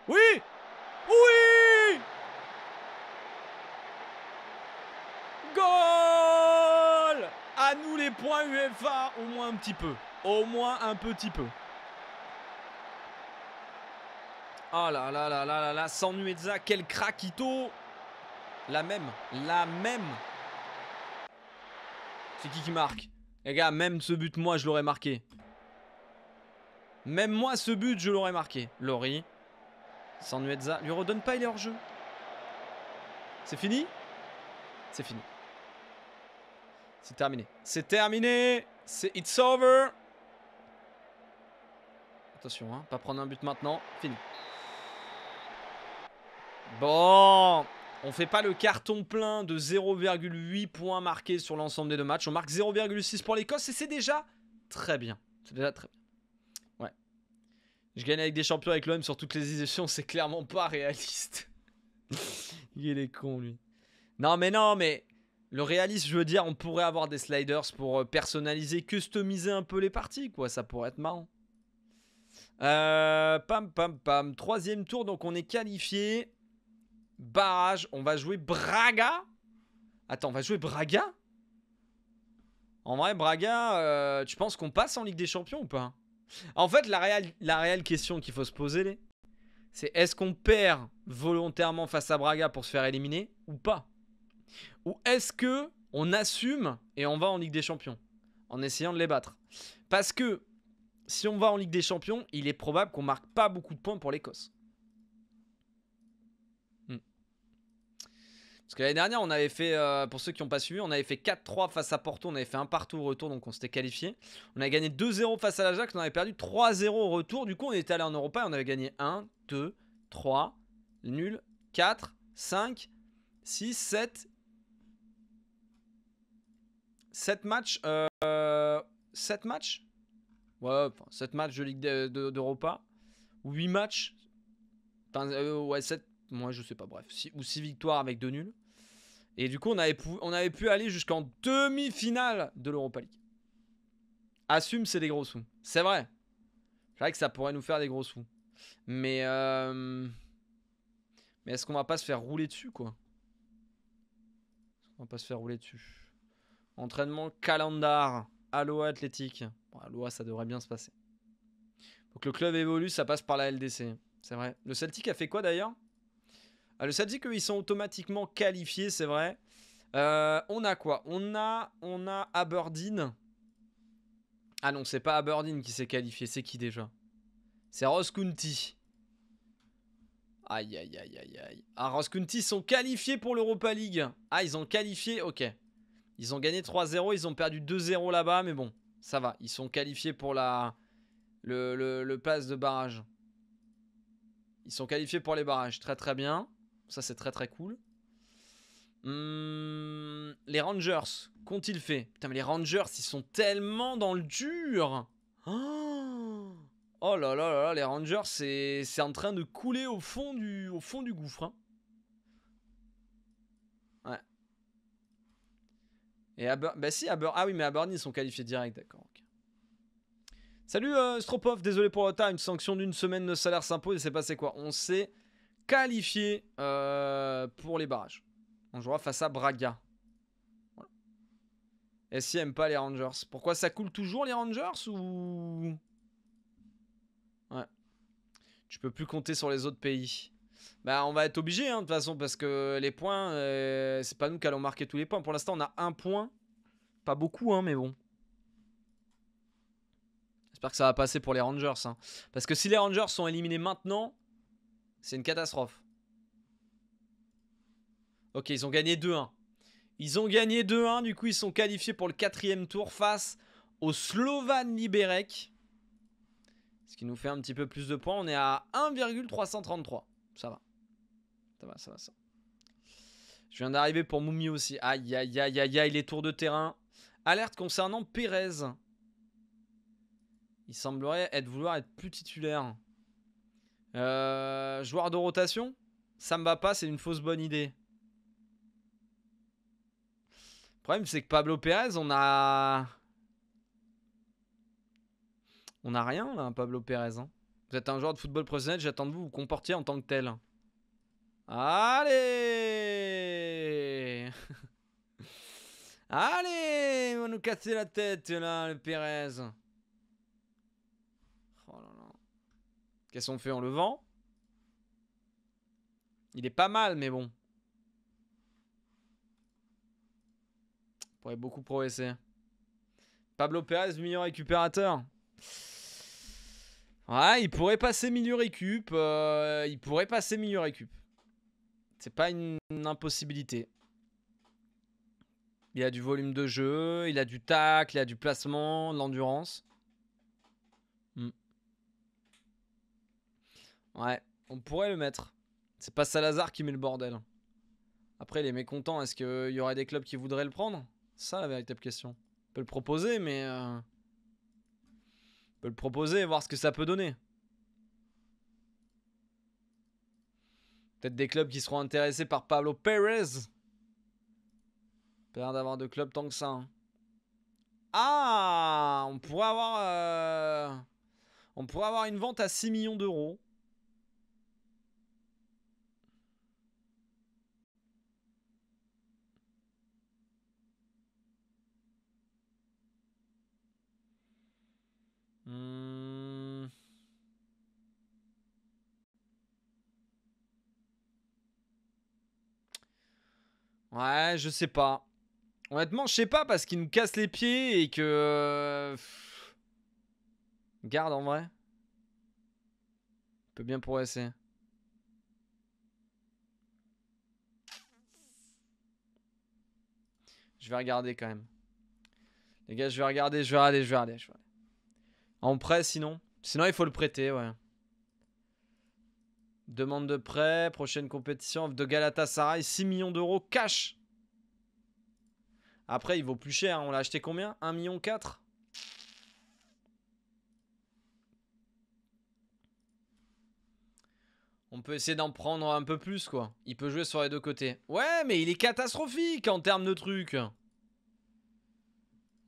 oui Oui Go. À nous les points UFA au moins un petit peu. Au moins un petit peu. Oh là là là là là là, sans quel craquito La même, la même C'est qui qui marque Les gars, même ce but, moi, je l'aurais marqué. Même moi, ce but, je l'aurais marqué. Laurie, sans lui redonne pas, il est hors-jeu. C'est fini C'est fini. C'est terminé. C'est terminé. C'est it's over. Attention, hein, pas prendre un but maintenant. Fini. Bon, on fait pas le carton plein de 0,8 points marqués sur l'ensemble des deux matchs. On marque 0,6 pour l'Écosse et c'est déjà très bien. C'est déjà très bien. Ouais. Je gagne avec des champions avec l'OM sur toutes les éditions, c'est clairement pas réaliste. *laughs* Il est con lui. Non mais non mais le réaliste, je veux dire, on pourrait avoir des sliders pour euh, personnaliser, customiser un peu les parties, quoi. Ça pourrait être marrant. Euh, pam, pam, pam. Troisième tour, donc on est qualifié. Barrage, on va jouer Braga. Attends, on va jouer Braga En vrai, Braga, euh, tu penses qu'on passe en Ligue des Champions ou pas En fait, la réelle, la réelle question qu'il faut se poser, c'est est-ce qu'on perd volontairement face à Braga pour se faire éliminer ou pas ou est-ce que on assume et on va en Ligue des Champions en essayant de les battre Parce que si on va en Ligue des Champions, il est probable qu'on marque pas beaucoup de points pour l'Écosse. Hmm. Parce que l'année dernière, on avait fait, euh, pour ceux qui n'ont pas suivi, on avait fait 4-3 face à Porto, on avait fait un partout au retour, donc on s'était qualifié. On a gagné 2-0 face à l'Ajax, on avait perdu 3-0 au retour. Du coup, on était allé en Europa et on avait gagné 1, 2, 3, nul, 4, 5, 6, 7 7 matchs. 7 euh, matchs Ouais, 7 matchs de Ligue d'Europa. 8 matchs. Euh, ouais, 7. Moi, je sais pas, bref. ou 6 victoires avec 2 nuls. Et du coup, on avait pu, on avait pu aller jusqu'en demi-finale de l'Europa League. Assume, c'est des gros sous. C'est vrai. C'est vrai que ça pourrait nous faire des gros sous. Mais. Euh, mais est-ce qu'on va pas se faire rouler dessus, quoi On va pas se faire rouler dessus. Entraînement calendar, Aloha athlétique. Aloha, ça devrait bien se passer. Donc le club évolue, ça passe par la LDC. C'est vrai. Le Celtic a fait quoi d'ailleurs ah, Le Celtic, eux, ils sont automatiquement qualifiés, c'est vrai. Euh, on a quoi on a, on a Aberdeen. Ah non, c'est pas Aberdeen qui s'est qualifié, c'est qui déjà C'est Ross Aïe, aïe, aïe, aïe, aïe. Ah, Ross sont qualifiés pour l'Europa League. Ah, ils ont qualifié, ok. Ils ont gagné 3-0, ils ont perdu 2-0 là-bas, mais bon, ça va. Ils sont qualifiés pour la le, le, de barrage. Ils sont qualifiés pour les barrages. Très très bien. Ça, c'est très très cool. Hmm, les Rangers, qu'ont-ils fait Putain, mais les Rangers, ils sont tellement dans le dur. Oh, là là là là, les Rangers, c'est en train de couler au fond du, au fond du gouffre. Hein. Et Bah si, Ah oui, mais Aberdeen, ils sont qualifiés direct, d'accord. Salut euh, Stropov, désolé pour le retard, une sanction d'une semaine de salaire s'impose, il s'est passé quoi On s'est qualifié euh, pour les barrages. On jouera face à Braga. Et si aime pas les Rangers Pourquoi ça coule toujours les Rangers ou... Ouais. Tu peux plus compter sur les autres pays. Bah, on va être obligé, hein, de toute façon, parce que les points, euh, c'est pas nous qui allons marquer tous les points. Pour l'instant, on a un point. Pas beaucoup, hein, mais bon. J'espère que ça va passer pour les Rangers. Hein. Parce que si les Rangers sont éliminés maintenant, c'est une catastrophe. Ok, ils ont gagné 2-1. Ils ont gagné 2-1, du coup ils sont qualifiés pour le quatrième tour face au Slovan Liberec. Ce qui nous fait un petit peu plus de points. On est à 1,333. Ça va. Ça va, ça va, Je viens d'arriver pour Moumi aussi. Aïe, aïe, aïe, aïe, aïe, les tours de terrain. Alerte concernant Pérez. Il semblerait être vouloir être plus titulaire. Euh, joueur de rotation Ça me va pas, c'est une fausse bonne idée. Le problème, c'est que Pablo Pérez, on a... On a rien, là, Pablo Pérez. Hein. Vous êtes un joueur de football professionnel, j'attends de vous vous comportiez en tant que tel. Allez *laughs* Allez on va nous casser la tête, là, le Perez. Oh Qu'est-ce qu'on fait en le vend Il est pas mal, mais bon. On pourrait beaucoup progresser. Pablo Pérez, meilleur récupérateur. Ouais, il pourrait passer milieu récup. Euh, il pourrait passer milieu récup. C'est pas une, impossibilité. Il a du volume de jeu, il a du tac, il a du placement, de l'endurance. Hmm. Ouais, on pourrait le mettre. C'est pas Salazar qui met le bordel. Après, il est mécontent. Est-ce qu'il y aurait des clubs qui voudraient le prendre C'est ça la véritable question. On peut le proposer, mais... Euh, le proposer et voir ce que ça peut donner. Peut-être des clubs qui seront intéressés par Pablo Perez. Peur d'avoir de clubs tant que ça. Hein. Ah On pourrait avoir... Euh, on pourrait avoir une vente à 6 millions d'euros. Hmm. Ouais, je sais pas. Honnêtement, je sais pas parce qu'il nous casse les pieds et que. Euh, Garde en vrai. On peut bien progresser. Je vais regarder quand même. Les gars, je vais regarder, je vais regarder, je vais regarder. Je vais regarder. En prêt, sinon. Sinon, il faut le prêter, ouais. Demande de prêt, prochaine compétition, de Galatasaray, 6 millions d'euros cash. Après, il vaut plus cher. Hein. On l'a acheté combien 1,4 million 4 On peut essayer d'en prendre un peu plus, quoi. Il peut jouer sur les deux côtés. Ouais, mais il est catastrophique en termes de trucs.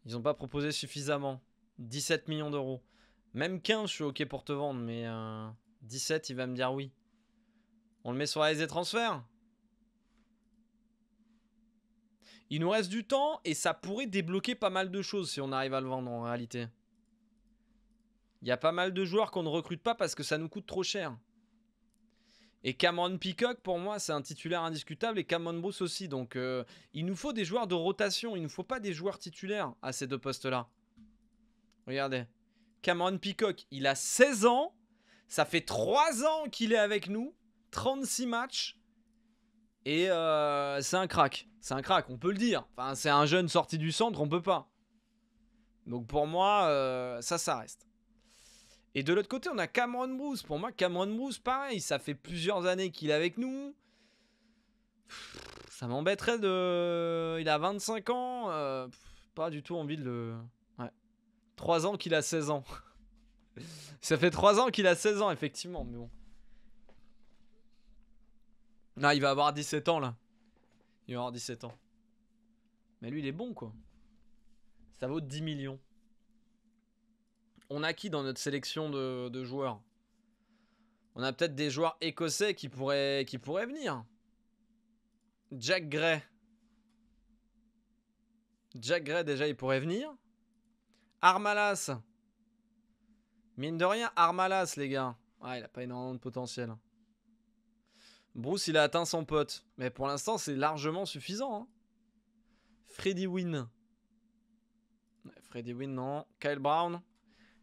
Ils n'ont pas proposé suffisamment. 17 millions d'euros. Même 15, je suis OK pour te vendre, mais 17, euh, il va me dire oui. On le met sur la liste des transferts Il nous reste du temps et ça pourrait débloquer pas mal de choses si on arrive à le vendre en réalité. Il y a pas mal de joueurs qu'on ne recrute pas parce que ça nous coûte trop cher. Et Cameron Peacock, pour moi, c'est un titulaire indiscutable et Cameron Bruce aussi. Donc, euh, il nous faut des joueurs de rotation. Il ne nous faut pas des joueurs titulaires à ces deux postes-là. Regardez. Cameron Peacock, il a 16 ans. Ça fait 3 ans qu'il est avec nous. 36 matchs. Et euh, c'est un crack. C'est un crack, on peut le dire. Enfin, c'est un jeune sorti du centre, on peut pas. Donc pour moi, euh, ça, ça reste. Et de l'autre côté, on a Cameron Bruce. Pour moi, Cameron Bruce, pareil, ça fait plusieurs années qu'il est avec nous. Ça m'embêterait de... Il a 25 ans. Euh, pas du tout envie de le... 3 ans qu'il a 16 ans. *laughs* ça fait 3 ans qu'il a 16 ans, effectivement, mais bon. Non, il va avoir 17 ans, là. Il va avoir 17 ans. Mais lui, il est bon, quoi. Ça vaut 10 millions. On a qui dans notre sélection de, joueurs On a peut-être des joueurs écossais qui pourraient, qui pourraient venir. Jack Gray. Jack Gray, déjà, il pourrait venir. Armalas. Mine de rien, Armalas, les gars. Ah, il a pas énormément de potentiel. Bruce, il a atteint son pote. Mais pour l'instant, c'est largement suffisant. Hein. Freddy Wynn. Freddy Wynn, non. Kyle Brown.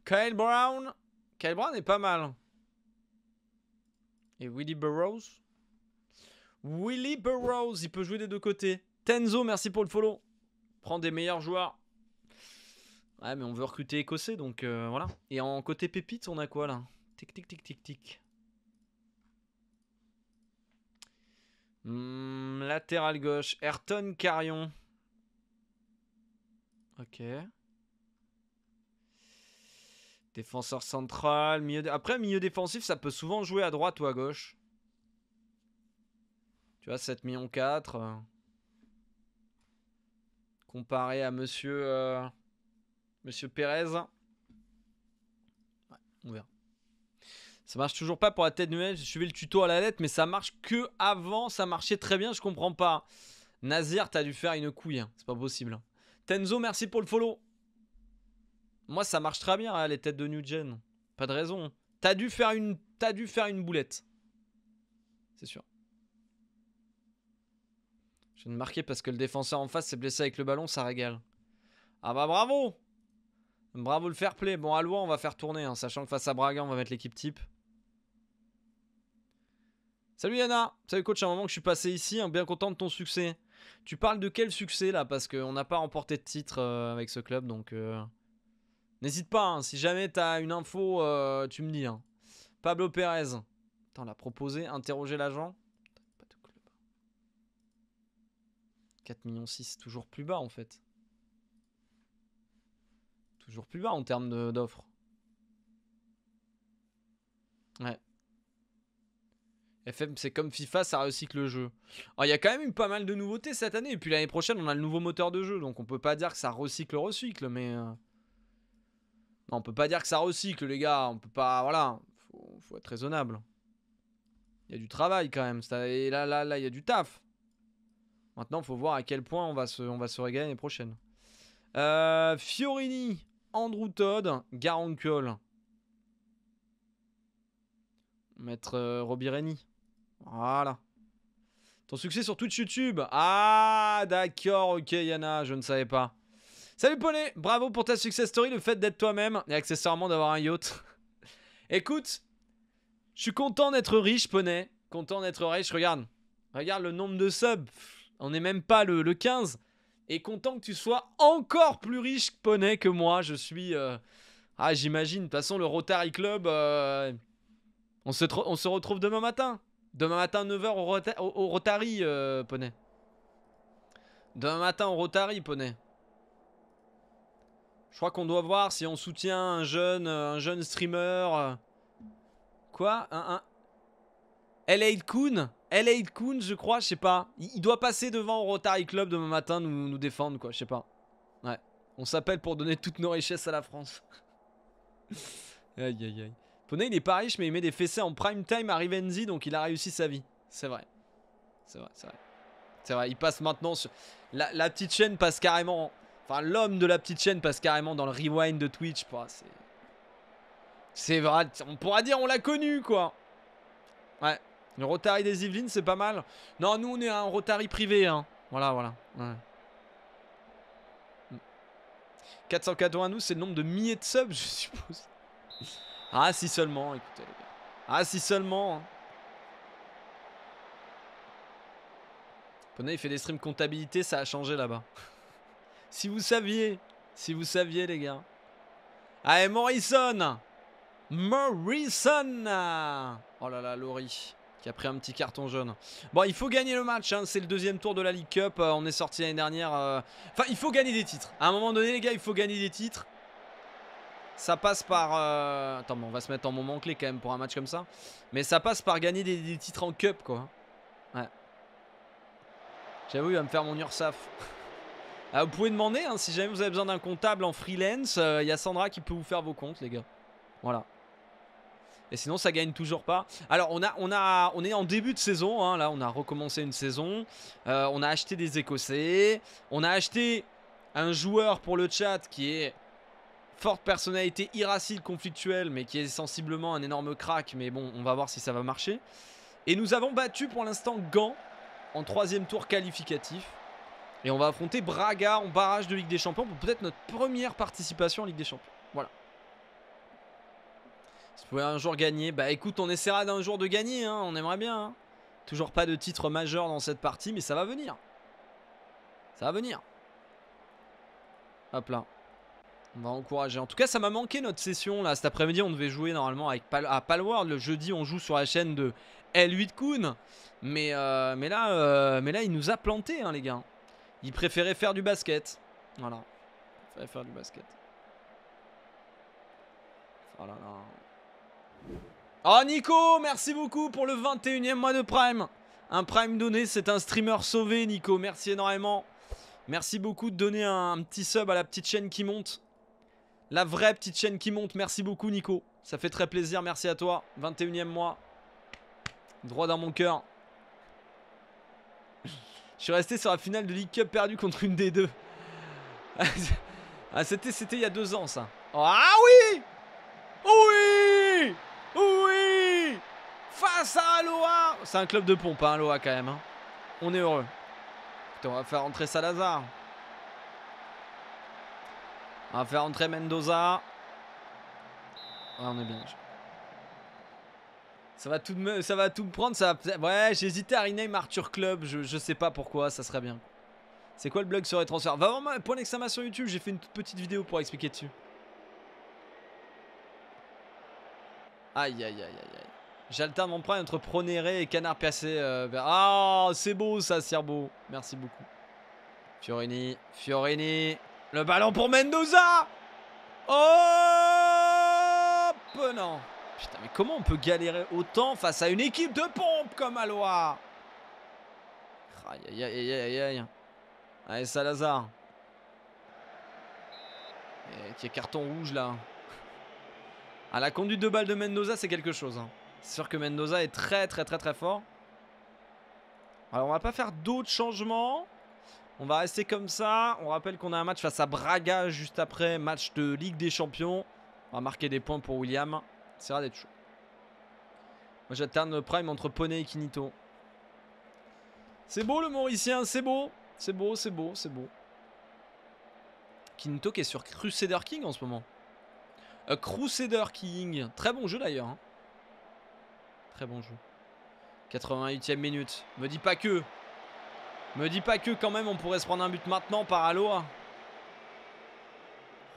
Kyle Brown. Kyle Brown est pas mal. Et Willy Burroughs. Willy Burroughs, il peut jouer des deux côtés. Tenzo, merci pour le follow. Prends des meilleurs joueurs. Ouais, mais on veut recruter écossais, donc euh, voilà. Et en côté pépite, on a quoi là Tic tic tic tic tic. Hmm, latéral gauche, Ayrton Carion. Ok. Défenseur central, milieu après milieu défensif, ça peut souvent jouer à droite ou à gauche. Tu vois, 7 millions euh, Comparé à monsieur... Euh, Monsieur Pérez. Ouais, on verra. Ça marche toujours pas pour la tête nouvelle. J'ai suivi le tuto à la lettre, mais ça marche que avant. Ça marchait très bien, je comprends pas. Nazir, t'as dû faire une couille. Hein. C'est pas possible. Tenzo, merci pour le follow. Moi, ça marche très bien, hein, les têtes de New Pas de raison. T'as dû faire une, t'as dû faire une boulette. C'est sûr. Je viens de marquer parce que le défenseur en face s'est blessé avec le ballon, ça régale. Ah bah bravo Bravo le fair play. Bon, à Loire, on va faire tourner, hein, sachant que face à Braga, on va mettre l'équipe type. Salut Yana, salut coach, à un moment que je suis passé ici, hein, bien content de ton succès. Tu parles de quel succès là Parce qu'on n'a pas remporté de titre euh, avec ce club, donc euh, n'hésite pas, hein. si jamais t'as une info, euh, tu me dis. Pablo Pérez, Attends, l'a proposé, interroger l'agent. 4 millions 6, toujours plus bas en fait. Toujours plus bas en termes d'offres. Ouais. FM, c'est comme FIFA, ça recycle le jeu. Il y a quand même eu pas mal de nouveautés cette année. Et puis l'année prochaine, on a le nouveau moteur de jeu. Donc on peut pas dire que ça recycle, recycle. Mais. Euh, non, on peut pas dire que ça recycle, les gars. On peut pas. Voilà. Faut, faut être raisonnable. Il y a du travail quand même. Et là, là, là, il y a du taf. Maintenant, faut voir à quel point on va se, on va se régaler l'année prochaine. Euh, Fiorini. Andrew Todd, Garant Maître euh, Roby Voilà. Ton succès sur Twitch YouTube. Ah, d'accord, ok, Yana, je ne savais pas. Salut Poney. bravo pour ta success story, le fait d'être toi-même et accessoirement d'avoir un yacht. *laughs* Écoute, je suis content d'être riche, Poney. Content d'être riche, regarde. Regarde le nombre de subs. On n'est même pas le, le 15 et content que tu sois encore plus riche poney que moi. Je suis... Euh, ah, j'imagine. De toute façon, le Rotary Club, euh, on, se on, se retrouve demain matin. Demain matin, 9h au, Rotary, euh, poney. Demain matin au Rotary, poney. Je crois qu'on doit voir si on soutient un jeune, un jeune streamer. Quoi un, un... LA Coon LA Kun, je crois, je sais pas. Il doit passer devant Rotary Club demain matin, nous, nous défendre, quoi, je sais pas. Ouais. On s'appelle pour donner toutes nos richesses à la France. *laughs* aïe, aïe, aïe. Poney, il est pas riche, mais il met des fessées en prime time à Rivenzi, donc il a réussi sa vie. C'est vrai. C'est vrai, c'est vrai. C'est vrai, il passe maintenant sur... La, la petite chaîne passe carrément... Enfin, l'homme de la petite chaîne passe carrément dans le rewind de Twitch. C'est vrai, on pourra dire on l'a connu, quoi. Ouais. Le Rotary des Yvelines, c'est pas mal. Non, nous, on est un Rotary privé. Hein. Voilà, voilà. à hmm. nous c'est le nombre de milliers de subs, *laughs* je suppose. Ah, si seulement, écoutez, les gars. Ah, si seulement. Hein. Poney, il fait des streams comptabilité, ça a changé là-bas. *laughs* si vous saviez. Si vous saviez, les gars. Allez, Morrison Morrison Oh là là, Laurie qui a pris un petit carton jaune. Bon, il faut gagner le match, hein. c'est le deuxième tour de la League Cup, euh, on est sorti l'année dernière. Euh. Enfin, il faut gagner des titres. À un moment donné, les gars, il faut gagner des titres. Ça passe par... Euh, attends, mais on va se mettre en moment clé quand même pour un match comme ça. Mais ça passe par gagner des, titres en cup, quoi. Ouais. J'avoue, il va me faire mon URSAF. *laughs* Ah, vous pouvez demander, hein, si jamais vous avez besoin d'un comptable en freelance, il y a Sandra qui peut vous faire vos comptes, les gars. Voilà. Et sinon, ça gagne toujours pas. Alors, on, a, on, a, on est en début de saison. Hein. là, on a recommencé une saison. Euh, on a acheté des Écossais. On a acheté un joueur pour le chat qui est forte personnalité, irascible, conflictuelle, mais qui est sensiblement un énorme crack. Mais bon, on va voir si ça va marcher. Et nous avons battu pour l'instant Gand en troisième tour qualificatif. Et on va affronter Braga en barrage de Ligue des Champions pour peut-être notre première participation en Ligue des Champions. Voilà. Si vous pouvez un jour gagner, bah écoute, on essaiera d'un jour de gagner, hein, on aimerait bien. Hein. Toujours pas de titre majeur dans cette partie, mais ça va venir. Ça va venir. Hop là. On va encourager. En tout cas, ça m'a manqué notre session là. Cet après-midi, on devait jouer normalement avec Pal à Palward. Le jeudi, on joue sur la chaîne de L8 Kun. Mais, euh, mais, là, euh, mais là, il nous a planté, hein, les gars. Il préférait faire du basket. Voilà. Il préférait faire du basket. Oh là là. Oh Nico, merci beaucoup pour le 21e mois de Prime. Un Prime donné, c'est un streamer sauvé Nico, merci énormément. Merci beaucoup de donner un, petit sub à la petite chaîne qui monte. La vraie petite chaîne qui monte, merci beaucoup Nico. Ça fait très plaisir, merci à toi. 21e mois. Droit dans mon cœur. Je suis resté sur la finale de League Cup perdue contre une des deux. *laughs* ah, c'était il y a deux ans ça. Ah oui Oui oui Face à Aloha C'est un club de pompe, hein, Aloha, quand même. Hein. On est heureux. Putain, on va faire rentrer Salazar. On va faire rentrer Mendoza. Ouais, ah, on est bien. Ça va tout me, ça va tout prendre. Ça ouais, j'hésitais à rename Arthur Club. Je, sais pas pourquoi, ça serait bien. C'est quoi le blog sur les transferts Va vraiment point sur YouTube. J'ai fait une petite vidéo pour expliquer dessus. Aïe, aïe, aïe, aïe. J'alterne mon point entre Pronéré et Canard Piacé. Euh, ah, c'est beau ça, Cerbo Merci beaucoup. Fiorini, Fiorini. Le ballon pour Mendoza. Oh, Non Putain, mais comment on peut galérer autant face à une équipe de pompe comme Loire Aïe, aïe, aïe, aïe, aïe. Allez, Salazar. Et eh, qui est carton rouge là. Ah la conduite de balle de Mendoza, c'est quelque chose. Hein. C'est sûr que Mendoza est très très très très fort. Alors on va pas faire d'autres changements. On va rester comme ça. On rappelle qu'on a un match face à Braga juste après. Match de Ligue des Champions. On va marquer des points pour William. C'est rare d'être chaud. Moi le prime entre Poney et Kinito. C'est beau le Mauricien, c'est beau. C'est beau, c'est beau, c'est beau. Kinito qui est sur Crusader King en ce moment un euh, Crusader King. Très bon jeu d'ailleurs. Hein. Très bon jeu. 88e minute. Me dis pas que. Me dis pas que quand même on pourrait se prendre un but maintenant par Allo.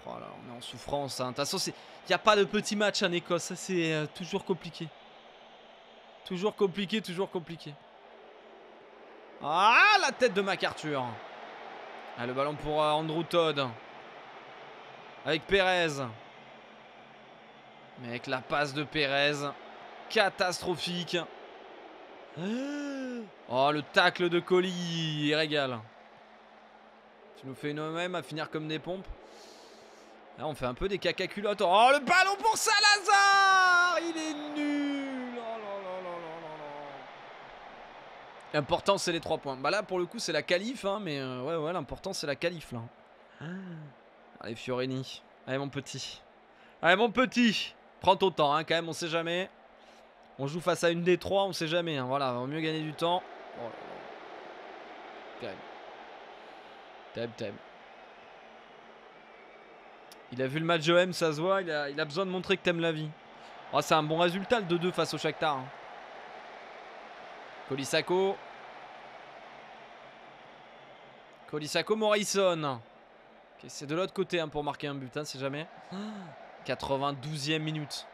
Voilà, oh on est en souffrance. Hein. De toute façon, il n'y a pas de petit match en Écosse. Ça, c'est euh, toujours compliqué. Toujours compliqué, toujours compliqué. Ah, la tête de MacArthur. Ah, le ballon pour euh, Andrew Todd. Avec Perez. Mais avec la passe de Pérez, catastrophique. Oh, le tacle de colis. il régale. Tu nous fais une même à finir comme des pompes. Là, on fait un peu des caca Oh, le ballon pour Salazar Il est nul oh, L'important, c'est les trois points. Bah là, pour le coup, c'est la qualif. Hein, mais euh, ouais, ouais, l'important, c'est la qualif. Là. Allez, Fiorini. Allez, mon petit. Allez, mon petit Prends ton temps, hein, quand même, on sait jamais. On joue face à une des trois, on sait jamais. Hein, voilà, vaut mieux gagner du temps. Oh là Il a vu le match de ça se voit. Il a, besoin de montrer que t'aimes la vie. Oh, c'est un bon résultat, le 2-2 face au Shakhtar. Kolisako. Hein. Kolisako Morrison. c'est de l'autre côté hein, pour marquer un but, hein, c'est jamais. 92e minute.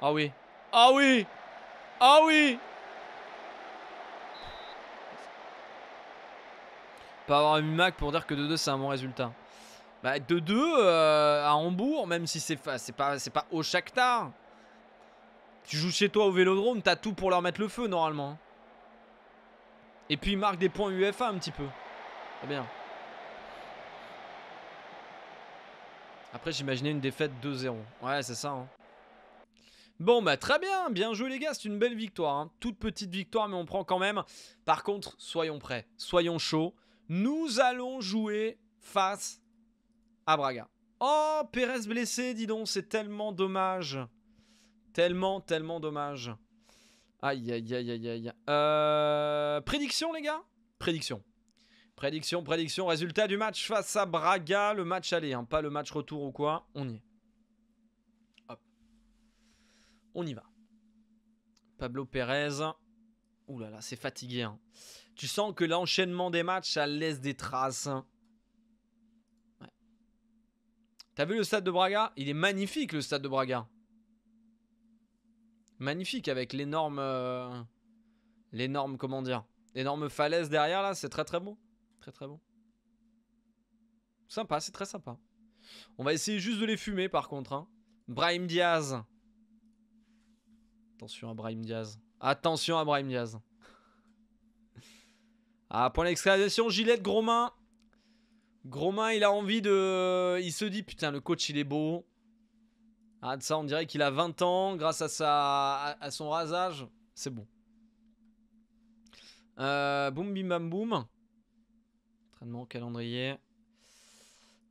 Ah oui. Ah oui. Ah oui. Pas avoir un Mac pour dire que 2-2 c'est un bon résultat. Bah 2-2 euh, à Hambourg, même si c'est pas pas au Shakhtar. Tu joues chez toi au Vélodrome, t'as tout pour leur mettre le feu normalement. Et puis ils marquent des points UFA un petit peu. Très bien. Après, j'imaginais une défaite 2-0. Ouais, c'est ça. Hein. Bon, bah très bien, bien joué les gars, c'est une belle victoire. Hein. Toute petite victoire, mais on prend quand même. Par contre, soyons prêts, soyons chauds. Nous allons jouer face à Braga. Oh, Pérez blessé, dis donc, c'est tellement dommage. Tellement, tellement dommage. Aïe, aïe, aïe, aïe, aïe. Euh, prédiction, les gars Prédiction. Prédiction, prédiction, résultat du match face à Braga, le match aller, hein, pas le match retour ou quoi, on y est. Hop. On y va. Pablo Pérez. Ouh là là, c'est fatigué. Hein. Tu sens que l'enchaînement des matchs, ça laisse des traces. Hein. Ouais. T'as vu le stade de Braga Il est magnifique le stade de Braga. Magnifique avec l'énorme... Euh, l'énorme, comment dire L'énorme falaise derrière là, c'est très très beau. Très très bon. Sympa, c'est très sympa. On va essayer juste de les fumer par contre. Hein. Brahim Diaz. Attention à Brahim Diaz. Attention à Brahim Diaz. *laughs* ah, point d'exclamation, Gillette, gros main. Gros main, il a envie de... Il se dit, putain, le coach, il est beau. Ah, ça, on dirait qu'il a 20 ans grâce à, sa... à son rasage. C'est bon. Euh, boum, bim, bam, boum calendrier.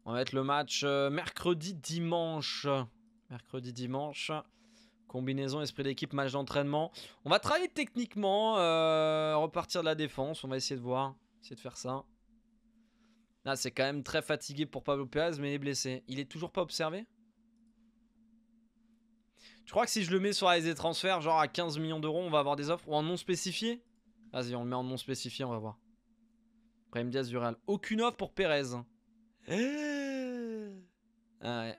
On va mettre le match euh, mercredi-dimanche. Mercredi-dimanche. Combinaison, esprit d'équipe, match d'entraînement. On va travailler techniquement, euh, repartir de la défense. On va essayer de voir, essayer de faire ça. Là, c'est quand même très fatigué pour Pablo Pérez, mais il est blessé. Il est toujours pas observé Tu crois que si je le mets sur les transferts, genre à 15 millions d'euros, on va avoir des offres Ou en non spécifié Vas-y, on le met en non spécifié, on va voir. Diaz Aucune offre pour Pérez. *gasps* Ah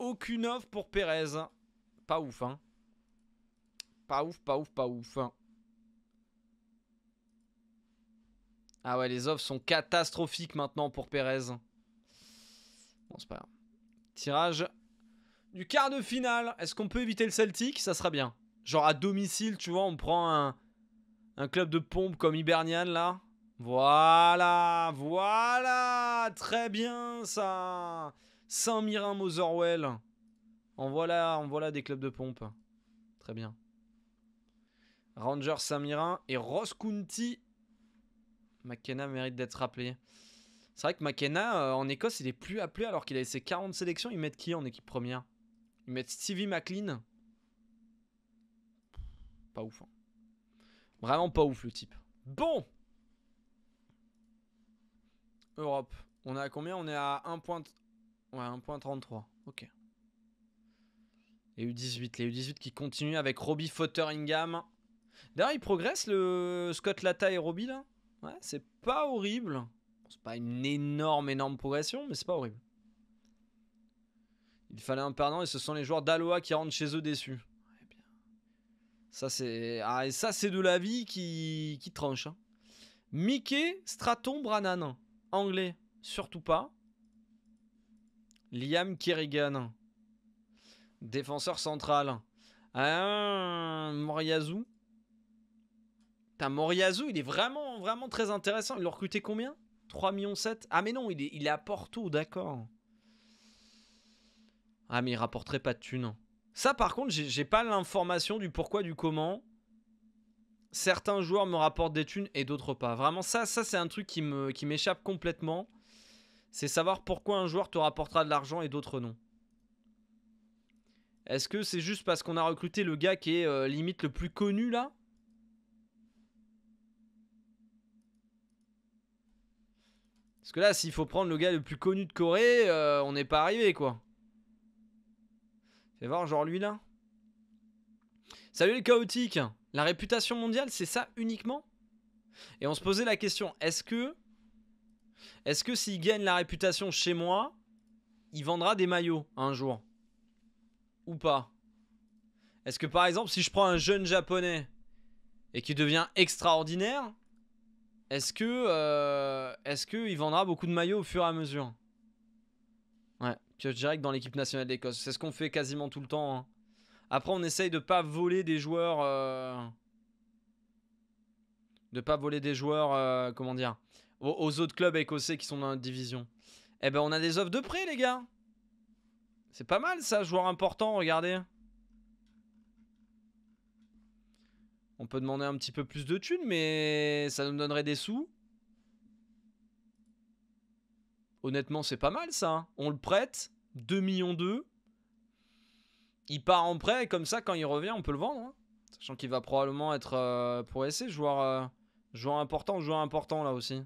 Aucune offre pour Pérez. Pas ouf, hein. Pas ouf, pas ouf, pas ouf. Hein. Ah ouais, les offres sont catastrophiques maintenant pour Pérez. Bon, c'est pas grave. Tirage du quart de finale. Est-ce qu'on peut éviter le Celtic Ça sera bien. Genre à domicile, tu vois, on prend un, un club de pompe comme Hibernian, là Voilà, voilà Très bien, ça Saint-Mirin, Motherwell En voilà, en voilà des clubs de pompe. Très bien. Rangers, Saint-Mirin et Ross County. McKenna mérite d'être rappelé. C'est vrai que McKenna, euh, en Écosse, il est plus appelé alors qu'il a ses 40 sélections. Ils mettent qui en équipe première Ils mettent Stevie McLean. Pas ouf. Hein. Vraiment pas ouf le type. Bon Europe. On est à combien On est à 1 point... Ouais, 1.33. Ok. Les U18. Les U18 qui continuent avec Robbie Fotteringham. D'ailleurs, il progresse le Scott Latta et Robbie là. Ouais, c'est pas horrible. C'est pas une énorme, énorme progression, mais c'est pas horrible. Il fallait un perdant et ce sont les joueurs d'Aloha qui rentrent chez eux déçus. Ça, c'est ah, ça, c'est de la vie qui, qui tranche. Hein. Mickey Straton Brannan, anglais, surtout pas. Liam Kerrigan, défenseur central. Ah, Moriazou. Moriazou, il est vraiment, vraiment très intéressant. Il l'a recruté combien 3,7 millions Ah mais non, il est, il est à Porto, d'accord. Ah mais il rapporterait pas de thunes. Ça, par contre, j'ai pas l'information du pourquoi, du comment. Certains joueurs me rapportent des thunes et d'autres pas. Vraiment, ça, ça c'est un truc qui m'échappe qui complètement. C'est savoir pourquoi un joueur te rapportera de l'argent et d'autres non. Est-ce que c'est juste parce qu'on a recruté le gars qui est euh, limite le plus connu là Parce que là, s'il faut prendre le gars le plus connu de Corée, euh, on n'est pas arrivé quoi. Fais voir, genre lui là. Salut les chaotiques La réputation mondiale, c'est ça uniquement Et on se posait la question, est-ce que... Est-ce que s'il gagne la réputation chez moi, il vendra des maillots un jour Ou pas Est-ce que par exemple, si je prends un jeune japonais et qui devient extraordinaire, est-ce que... Euh, est-ce qu'il vendra beaucoup de maillots au fur et à mesure direct dans l'équipe nationale d'Écosse. C'est ce qu'on fait quasiment tout le temps. Hein. Après, on essaye de pas voler des joueurs. De euh, De pas voler des joueurs, euh, comment dire, aux, autres clubs écossais qui sont dans notre division. Eh ben, on a des offres de prêt, les gars. C'est pas mal, ça, joueur important, regardez. On peut demander un petit peu plus de thunes, mais ça nous donnerait des sous. Honnêtement, c'est pas mal ça. Hein. On le prête, 2 millions 2. Il part en prêt et comme ça, quand il revient, on peut le vendre. Hein. Sachant qu'il va probablement être euh, pour essayer joueur, euh, joueur important, joueur important là aussi.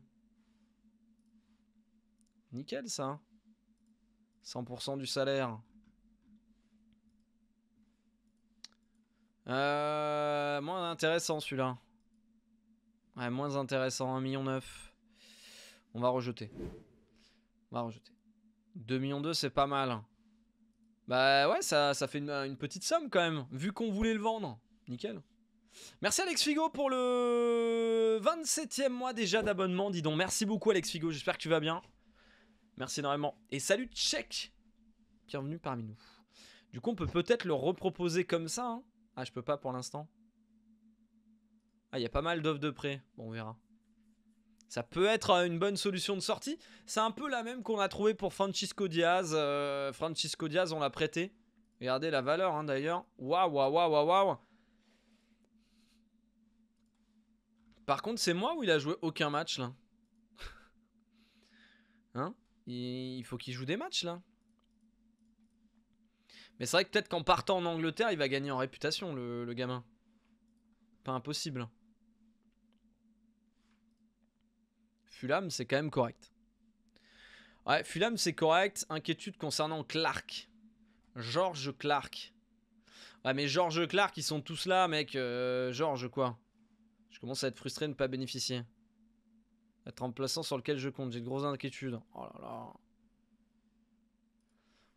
Nickel ça. 100% hein. du salaire. Euh, moins intéressant celui-là. Ouais, moins intéressant, 1,9 million. On va rejeter. On va rejeter. 2 millions 2, c'est pas mal. Hein. Bah ouais, ça, ça fait une, petite somme quand même, vu qu'on voulait le vendre. Nickel. Merci Alex Figo pour le 27e mois déjà d'abonnement, dis donc. Merci beaucoup Alex Figo, j'espère que tu vas bien. Merci énormément. Et salut Tchèque Bienvenue parmi nous. Du coup, on peut peut-être le reproposer comme ça. Hein. ah, je peux pas pour l'instant. Ah, il y a pas mal d'offres de prêt. Bon, on verra ça peut être euh, une bonne solution de sortie. C'est un peu la même qu'on a trouvé pour Francisco Diaz. Euh, Francisco Diaz, on l'a prêté. Regardez la valeur hein, d'ailleurs. Waouh, waouh, waouh, waouh. Par contre, c'est moi où il a joué aucun match là. *laughs* hein Il faut qu'il joue des matchs là. Mais c'est vrai que peut-être qu'en partant en Angleterre, il va gagner en réputation le, le gamin. Pas impossible. Fulham, c'est quand même correct. Ouais, Fulham, c'est correct. Inquiétude concernant Clark. George Clark. Ouais, mais George Clark, ils sont tous là, mec. Euh, George, quoi. Je commence à être frustré de ne pas bénéficier. être remplaçant sur lequel je compte. J'ai de grosses inquiétudes. Oh là là.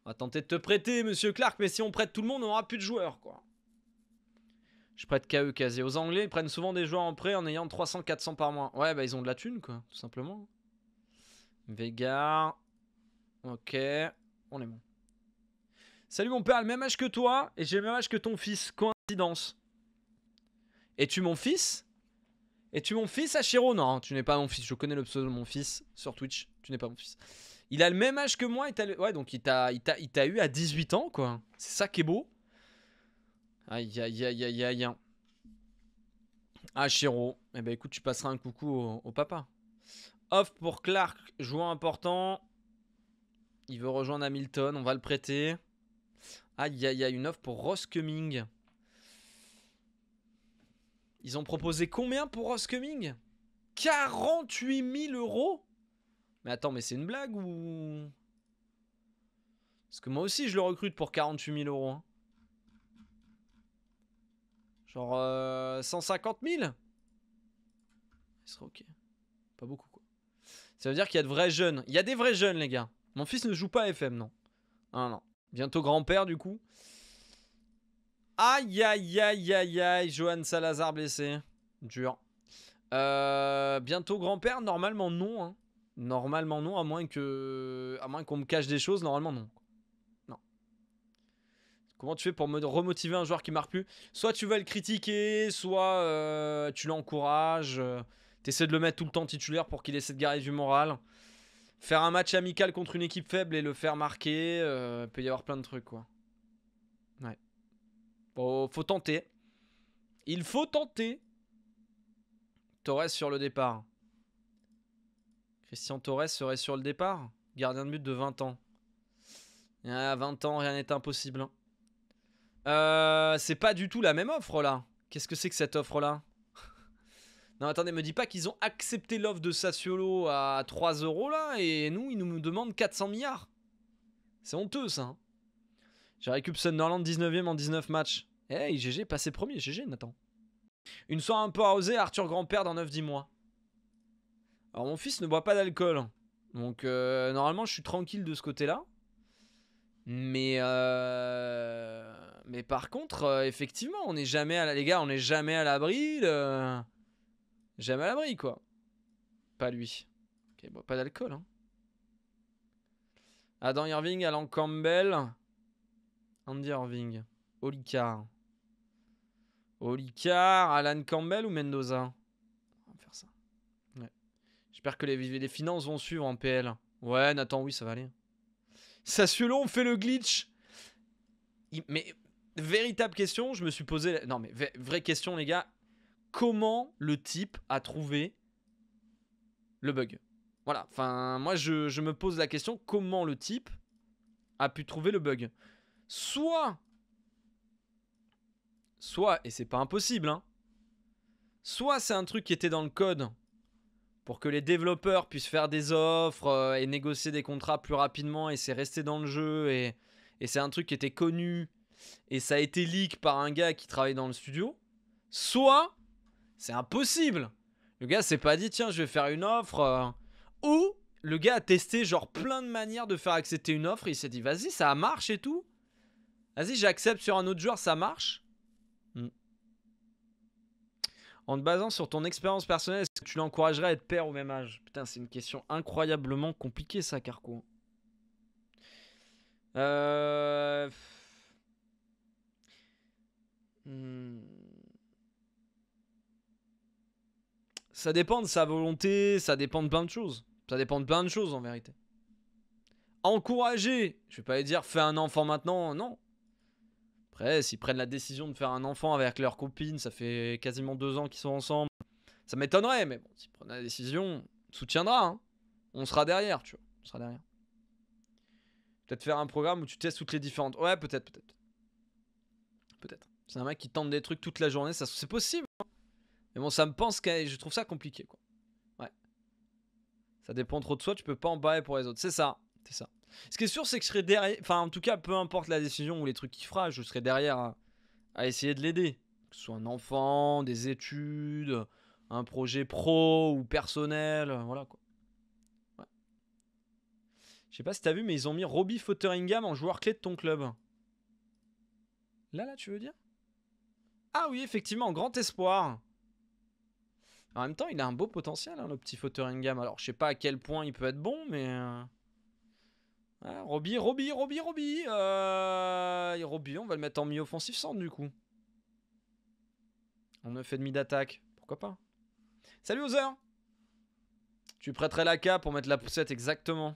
On va tenter de te prêter, monsieur Clark, mais si on prête tout le monde, on aura plus de joueurs, quoi. Je prête KE Aux Anglais, ils prennent souvent des joueurs en prêt en ayant 300-400 par mois. Ouais, bah ils ont de la thune, quoi, tout simplement. Vega. Ok, on est bon. Salut mon père, le même âge que toi, et j'ai le même âge que ton fils. Coïncidence. Es-tu mon fils Es-tu mon fils, Ashiro Non, tu n'es pas mon fils. Je connais le pseudo de mon fils sur Twitch. Tu n'es pas mon fils. Il a le même âge que moi. Et ouais, donc il t'a eu à 18 ans, quoi. C'est ça qui est beau. Aïe, aïe, aïe, aïe, aïe. Ah, Chiro. Eh ben, écoute, tu passeras un coucou au, papa. Off pour Clark, joueur important. Il veut rejoindre Hamilton, on va le prêter. Aïe, aïe, aïe, une offre pour Ross Cumming. Ils ont proposé combien pour Ross Cumming 48 000 euros Mais attends, mais c'est une blague ou... Parce que moi aussi, je le recrute pour 48 000 euros. Hein. Genre 150 euh, 000 ce serait ok. Pas beaucoup quoi. Ça veut dire qu'il y a de vrais jeunes. Il y a des vrais jeunes les gars. Mon fils ne joue pas à FM non. Ah non. Bientôt grand-père du coup. Aïe aïe aïe aïe aïe. Johan Salazar blessé. Dur. Euh, bientôt grand-père, normalement non. Hein. Normalement non, à moins que, à moins qu'on me cache des choses, normalement non. Comment tu fais pour remotiver un joueur qui marque plus Soit tu vas le critiquer, soit euh, tu l'encourages. Euh, tu essaies de le mettre tout le temps titulaire pour qu'il essaie de garder du moral. Faire un match amical contre une équipe faible et le faire marquer, il euh, peut y avoir plein de trucs quoi. Ouais. Bon, faut tenter. Il faut tenter. Torres sur le départ. Christian Torres serait sur le départ. Gardien de but de 20 ans. À ah, 20 ans, rien n'est impossible. Hein. Euh, c'est pas du tout la même offre là. Qu'est-ce que c'est que cette offre là *laughs* Non, attendez, me dis pas qu'ils ont accepté l'offre de Sassiolo à 3 euros là et nous, ils nous demandent 400 milliards. C'est honteux ça. Hein. J'ai récupéré Sunderland 19ème en 19 matchs. Eh, hey, GG, passé premier, GG Nathan. Une soirée un peu arrosée, Arthur grand-père dans 9-10 mois. Alors mon fils ne boit pas d'alcool. Hein. Donc euh, normalement je suis tranquille de ce côté-là. Mais, euh, mais par contre, euh, effectivement, on n'est jamais à les gars, on n'est jamais à l'abri. Jamais à l'abri, quoi. Pas lui. Ok, pas d'alcool. Hein. Adam Irving, Alan Campbell. Andy Irving. Olicard. Olicard, Alan Campbell ou Mendoza On va faire ça. J'espère que les finances vont suivre en PL. Ouais, Nathan, oui, ça va aller. Sassuolo, on fait le glitch. mais véritable question, je me suis posé. Non, mais vraie question, les gars. Comment le type a trouvé le bug Voilà. Enfin, moi, je, je me pose la question comment le type a pu trouver le bug Soit. Soit, et c'est pas impossible, hein. Soit c'est un truc qui était dans le code pour que les développeurs puissent faire des offres euh, et négocier des contrats plus rapidement et c'est resté dans le jeu et, c'est un truc qui était connu et ça a été leak par un gars qui travaille dans le studio, soit c'est impossible. Le gars s'est pas dit tiens je vais faire une offre euh. ou le gars a testé genre plein de manières de faire accepter une offre, il s'est dit vas-y ça marche et tout. Vas-y j'accepte sur un autre joueur ça marche. En te basant sur ton expérience personnelle, est-ce que tu l'encouragerais à être père au même âge Putain, c'est une question incroyablement compliquée, ça, Carco. Euh, hmm. Ça dépend de sa volonté, ça dépend de plein de choses. Ça dépend de plein de choses en vérité. Encourager, je vais pas aller dire fais un enfant maintenant, non. Après, s'ils prennent la décision de faire un enfant avec leur copine, ça fait quasiment deux ans qu'ils sont ensemble. Ça m'étonnerait, mais bon, s'ils prennent la décision, on soutiendra. Hein. On sera derrière, tu vois. On sera derrière. Peut-être faire un programme où tu testes toutes les différentes. Ouais, peut-être, peut-être. Peut-être. C'est un mec qui tente des trucs toute la journée, ça c'est possible. Hein. Mais bon, ça me pense que je trouve ça compliqué, quoi. Ouais. Ça dépend trop de soi, tu peux pas en parler pour les autres. C'est ça, c'est ça. Ce qui est sûr, c'est que je serai derrière. Enfin, en tout cas, peu importe la décision ou les trucs qu'il fera, je serai derrière à, essayer de l'aider. Que ce soit un enfant, des études, un projet pro ou personnel, voilà quoi. Ouais. Je sais pas si t'as vu, mais ils ont mis Robbie Fotheringham en joueur clé de ton club. Là, là, tu veux dire Ah oui, effectivement, grand espoir. En même temps, il a un beau potentiel, hein, le petit Fotheringham. Alors, je sais pas à quel point il peut être bon, mais... Euh, ah, Roby, Roby, Roby, Roby euh, Roby, on va le mettre en mi offensive centre du coup. On fait demi d'attaque. Pourquoi pas Salut Ozer Tu prêterais la cape pour mettre la poussette, exactement.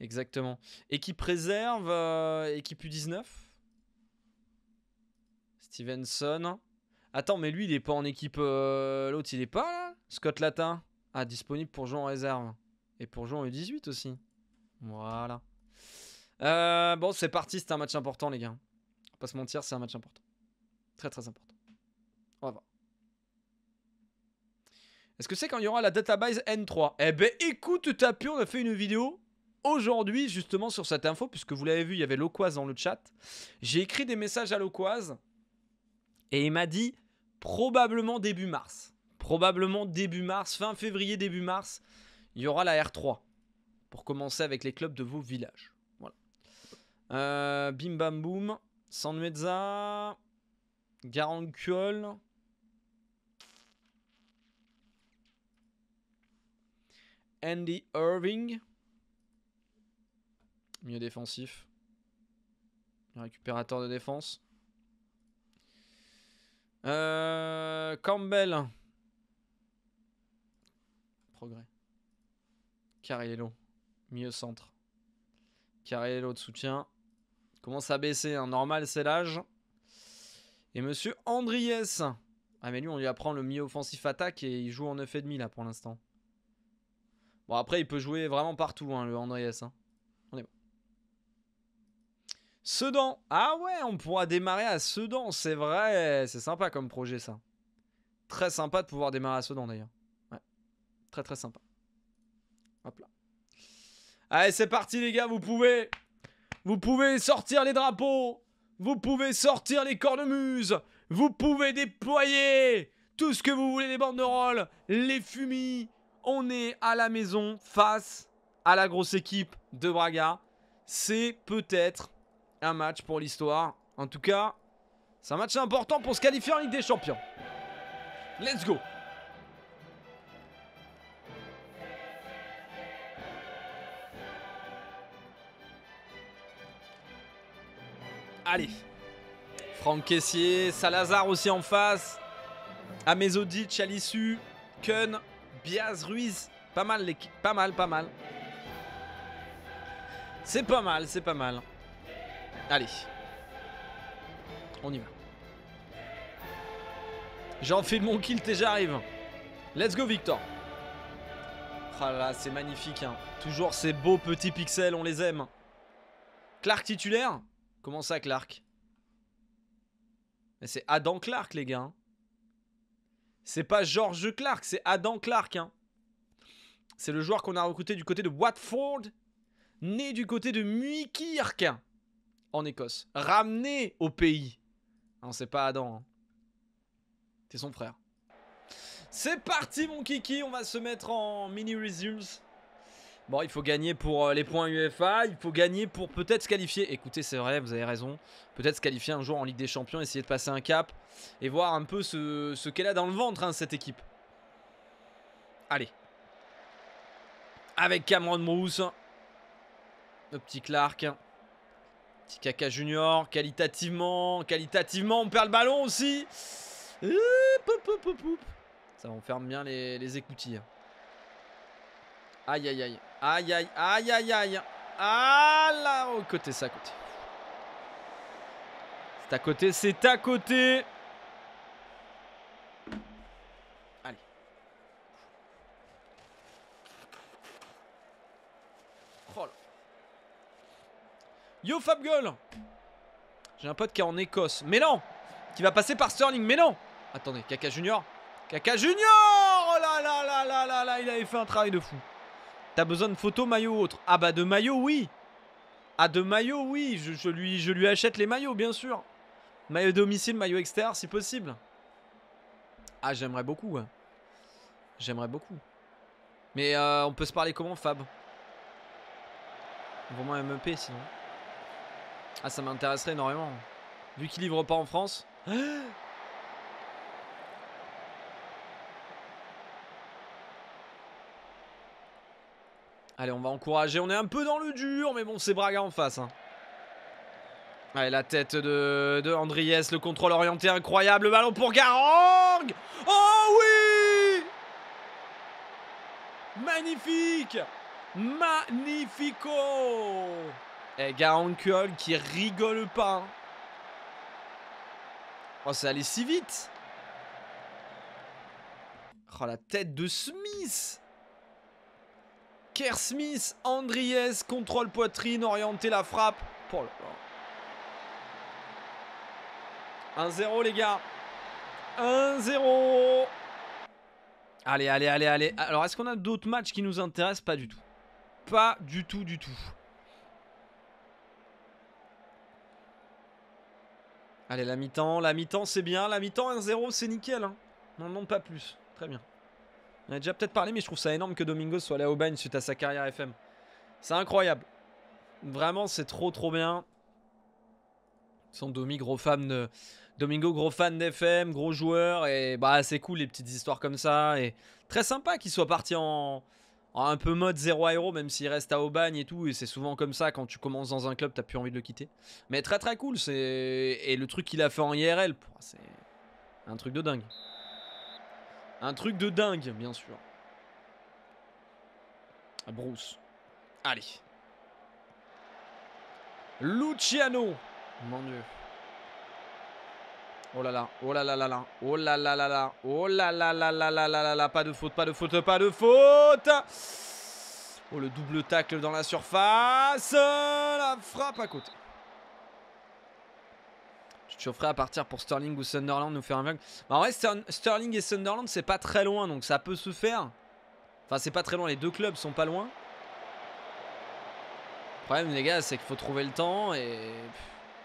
Exactement. Équipe réserve, euh, équipe U19. Stevenson. Attends, mais lui, il est pas en équipe. Euh, l'autre, il est pas là Scott Latin. Ah, disponible pour jouer en réserve. Et pour jouer en U18 aussi. Voilà. Euh, bon, c'est parti, c'est un match important, les gars. On va pas se mentir, c'est un match important. Très, très important. On va voir. Est-ce que c'est quand il y aura la database N3 Eh ben, écoute, Tapu, on a fait une vidéo aujourd'hui, justement, sur cette info, puisque vous l'avez vu, il y avait Loquoise dans le chat. J'ai écrit des messages à Loquaz, et il m'a dit probablement début mars. Probablement début mars, fin février, début mars, il y aura la R3 pour commencer avec les clubs de vos villages. Voilà. Euh, bim bam boum. Garancuol. Andy Irving. Mieux défensif. Récupérateur de défense. Euh, Campbell. Progrès. Carriello. Mieux centre. Carré, l'autre soutien. Commence à baisser. Hein. Normal, c'est l'âge. Et monsieur Andriès. Ah, mais lui, on lui apprend le milieu offensif attaque et il joue en 9,5 là pour l'instant. Bon, après, il peut jouer vraiment partout, hein, le Andriès. Hein. On est bon. Sedan. Ah ouais, on pourra démarrer à Sedan. C'est vrai. C'est sympa comme projet, ça. Très sympa de pouvoir démarrer à Sedan, d'ailleurs. Ouais. Très, très sympa. Hop là. Allez, c'est parti, les gars, vous pouvez... Vous pouvez sortir les drapeaux Vous pouvez sortir les cornemuses Vous pouvez déployer tout ce que vous voulez, les banderoles, les fumis On est à la maison face à la grosse équipe de Braga. C'est peut-être un match pour l'histoire. En tout cas, c'est un match important pour se qualifier en Ligue des Champions. Let's go Allez. Franck Caissier, Salazar aussi en face. Amezodic à l'issue. Kun, Biaz, Ruiz. Pas mal, les... pas mal, pas mal. C'est pas mal, c'est pas mal. Allez. On y va. j'en fais mon kilt et j'arrive. Let's go Victor. Oh là là, c'est magnifique. Hein. Toujours ces beaux petits pixels, on les aime. Clark titulaire Comment ça, Clark Mais c'est Adam Clark, les gars. Hein. C'est pas George Clark, c'est Adam Clark. Hein. C'est le joueur qu'on a recruté du côté de Watford, né du côté de Muikirk, en Écosse. Ramené au pays. Non, c'est pas Adam. Hein. C'est son frère. C'est parti, mon kiki. On va se mettre en mini resumes. Bon, il faut gagner pour euh, les points UEFA, il faut gagner pour peut-être se qualifier. Écoutez, c'est vrai, vous avez raison. Peut-être se qualifier un jour en Ligue des Champions, essayer de passer un cap et voir un peu ce, qu'elle a dans le ventre, hein, cette équipe. Allez. Avec Cameron Bruce. Le petit Clark. Petit Kaka Junior. Qualitativement, qualitativement, on perd le ballon aussi. Ça on ferme bien les, les écoutilles. Aïe, aïe, aïe. Aïe, aïe, aïe, aïe, aïe. Ah là, au côté, ça à côté. C'est à côté, c'est à côté. Allez. Oh là. Yo Fab J'ai un pote qui est en Écosse. Mais non Qui va passer par Sterling. Mais non Attendez, Kaka Junior Kaka Junior Oh là là là là là là Il avait fait un travail de fou. T'as besoin de photos maillot autre Ah bah de maillot oui Ah de maillot oui je, lui, je lui achète les maillots bien sûr Maillot domicile, maillot extérieur si possible Ah j'aimerais beaucoup hein. J'aimerais beaucoup Mais euh, on peut se parler comment Fab Vraiment MEP sinon Ah ça m'intéresserait énormément Vu qu'il livre pas en France *gasps* Allez, on va encourager. On est un peu dans le dur, mais bon, c'est Braga en face. Hein. Allez, la tête de, de Andries, le contrôle orienté incroyable. Le ballon pour Garang Oh oui Magnifique Magnifico Et eh, Garang qui rigole pas. Hein. Oh, c'est allé si vite Oh, la tête de Smith Smith, Andries, contrôle poitrine, orienter la frappe. 1-0 les gars. 1-0. Allez, allez, allez, allez. Alors, est-ce qu'on a d'autres matchs qui nous intéressent Pas du tout. Pas du tout, du tout. Allez, la mi-temps, la mi-temps, c'est bien. La mi-temps, 1-0, c'est nickel. Hein. Non, non, pas plus. Très bien. On a déjà peut-être parlé, mais je trouve ça énorme que Domingo soit allé à Aubagne suite à sa carrière FM. C'est incroyable. Vraiment, c'est trop trop bien. Son Domi, gros fan de... Domingo, gros fan d'FM, gros joueur. Et bah, c'est cool les petites histoires comme ça. Et très sympa qu'il soit parti en... un peu mode 0 à héros, même s'il reste à Aubagne et tout. Et c'est souvent comme ça, quand tu commences dans un club, t'as plus envie de le quitter. Mais très très cool. Et le truc qu'il a fait en IRL, c'est un truc de dingue. Un truc de dingue, bien sûr. Bruce. Allez. Luciano. Mon dieu. Oh là là, oh là là là là, oh là là là là, oh là là là là là là là là, pas de faute, pas de faute, pas de faute Oh le double tacle dans la surface, la frappe à côté. Je offert à partir pour Sterling ou Sunderland nous faire un vlog bah, en vrai, Sterling et Sunderland, c'est pas très loin, donc ça peut se faire. Enfin, c'est pas très loin, les deux clubs sont pas loin. Le problème, les gars, c'est qu'il faut trouver le temps et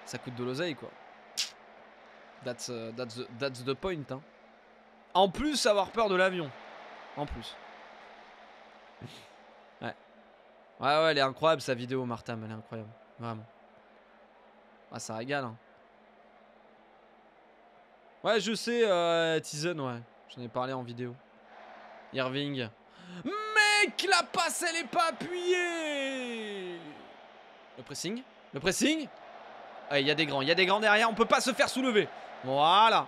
ça coûte de l'oseille, quoi. That's, euh, the, point. Hein. En plus, avoir peur de l'avion. En plus. Ouais. Ouais, ouais, elle est incroyable, sa vidéo, Martam. Elle est incroyable. Vraiment. Ah, ça régale, hein. Ouais, je sais, euh, Tizen, ouais. J'en ai parlé en vidéo. Irving. Mec, la passe, elle est pas appuyée Le pressing Le pressing Ah, il y a des grands, il y a des grands derrière. On peut pas se faire soulever. Voilà.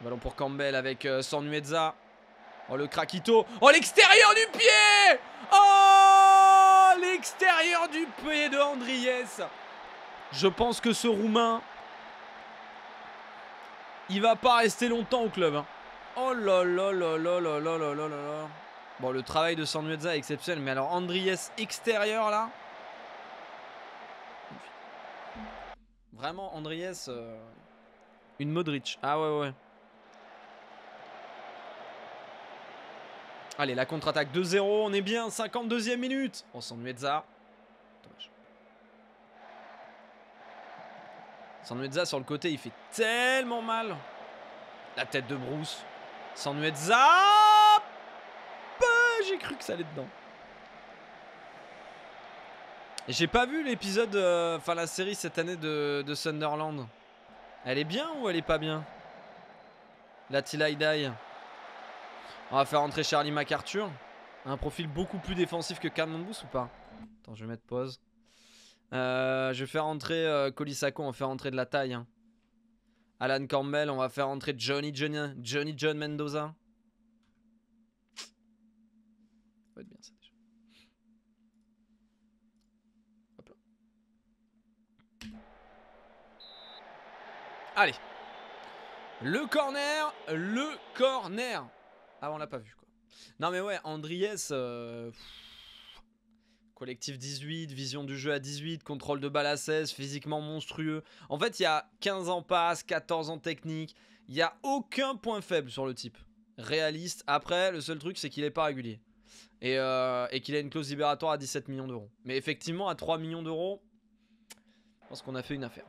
Ballon pour Campbell avec euh, Oh, le Krakito. Oh, l'extérieur du pied Oh L'extérieur du pied de Andries. Je pense que ce Roumain il va pas rester longtemps au club. Hein. Oh là là là là là là là Bon, le travail de Sanueza est exceptionnel. Mais alors, Andries extérieur, là Vraiment, Andries... Une euh, Une Modric. Ah ouais, ouais. Allez, la contre-attaque 2-0. On est bien. 52e minute. On oh, Sanueza. Dommage. Sanuezza sur le côté, il fait tellement mal. La tête de Bruce. Sanuezza euh, J'ai cru que ça allait dedans. J'ai pas vu l'épisode, euh, enfin la série cette année de, Sunderland. Elle est bien ou elle est pas bien La Till On va faire entrer Charlie MacArthur Un profil beaucoup plus défensif que Cameron ou pas Attends, je vais mettre pause. Euh, je vais faire entrer euh, Colissaco. on va faire entrer de la taille. Hein. Alan Campbell, on va faire entrer Johnny Johnny, John Mendoza. Ça va être bien ça déjà. Hop Allez. Le corner, le corner. Ah, on l'a pas vu quoi. Non mais ouais, Andries. Euh, Collectif 18, vision du jeu à 18, contrôle de balle à 16, physiquement monstrueux. En fait, il y a 15 ans passe, 14 ans technique. Il n'y a aucun point faible sur le type. Réaliste. Après, le seul truc, c'est qu'il n'est pas régulier. Euh, et, qu'il a une clause libératoire à 17 millions d'euros. Mais effectivement, à 3 millions d'euros, je pense qu'on a fait une affaire.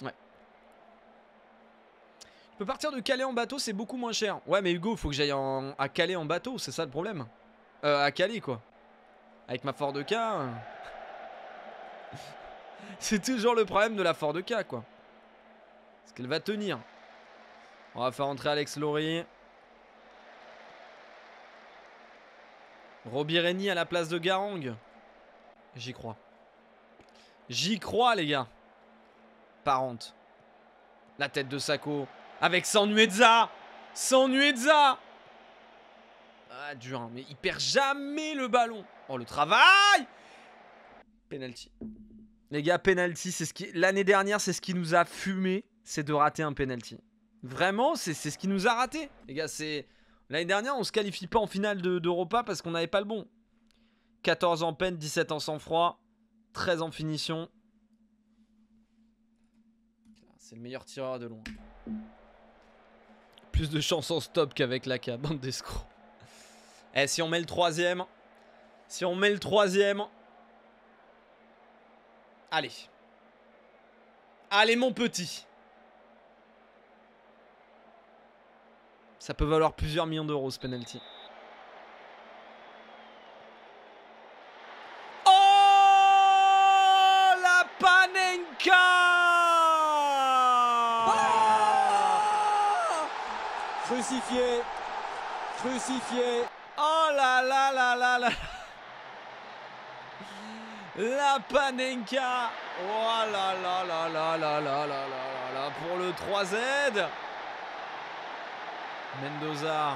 Ouais. Tu peux partir de Calais en bateau, c'est beaucoup moins cher. Ouais, mais Hugo, il faut que j'aille à Calais en bateau, c'est ça le problème. Euh, à Calais, quoi avec ma Ford e K. Hein. *laughs* C'est toujours le problème de la Ford e K, quoi. Est-ce qu'elle va tenir. On va faire entrer Alex Laurie Roby à la place de Garang. J'y crois. J'y crois, les gars. Parente. La tête de Sako. Avec Sanuezza. Sanuezza. Ah, dur, mais il perd jamais le ballon. Oh, le travail Penalty. Les gars, penalty, c'est ce qui. L'année dernière, c'est ce qui nous a fumé, c'est de rater un penalty. Vraiment, c'est ce qui nous a raté. Les gars, c'est. L'année dernière, on se qualifie pas en finale d'Europa parce qu'on n'avait pas le bon. 14 en peine, 17 en sang-froid, 13 en finition. C'est le meilleur tireur de loin. Plus de chance en stop qu'avec la bande d'escrocs. Eh, si on met le troisième. Si on met le troisième. Allez. Allez, mon petit. Ça peut valoir plusieurs millions d'euros ce penalty. Oh la Panenka oh oh Crucifié Crucifié là là là là là La Panenka Oh là là là là là là là là Pour le 3Z Mendoza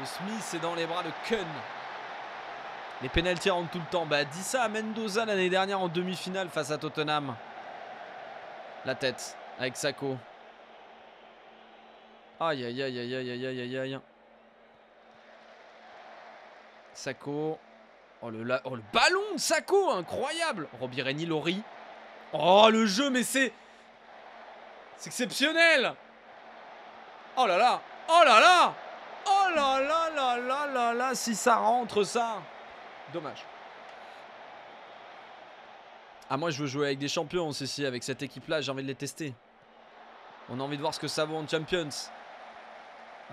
Le Smith est dans les bras de Kun Les pénalties rentrent tout le temps. Bah dis ça à Mendoza l'année dernière en demi-finale face à Tottenham. La tête avec Sako. Aïe aïe aïe aïe aïe aïe aïe aïe. Sako. Oh le, oh, le ballon de Sako, incroyable Robireni, Lori. Oh, le jeu, mais c'est... C'est exceptionnel Oh là là Oh là là Oh là là là là là là Si ça rentre, ça Dommage. Ah, moi, je veux jouer avec des champions, ceci, avec cette équipe-là, j'ai envie de les tester. On a envie de voir ce que ça vaut en Champions.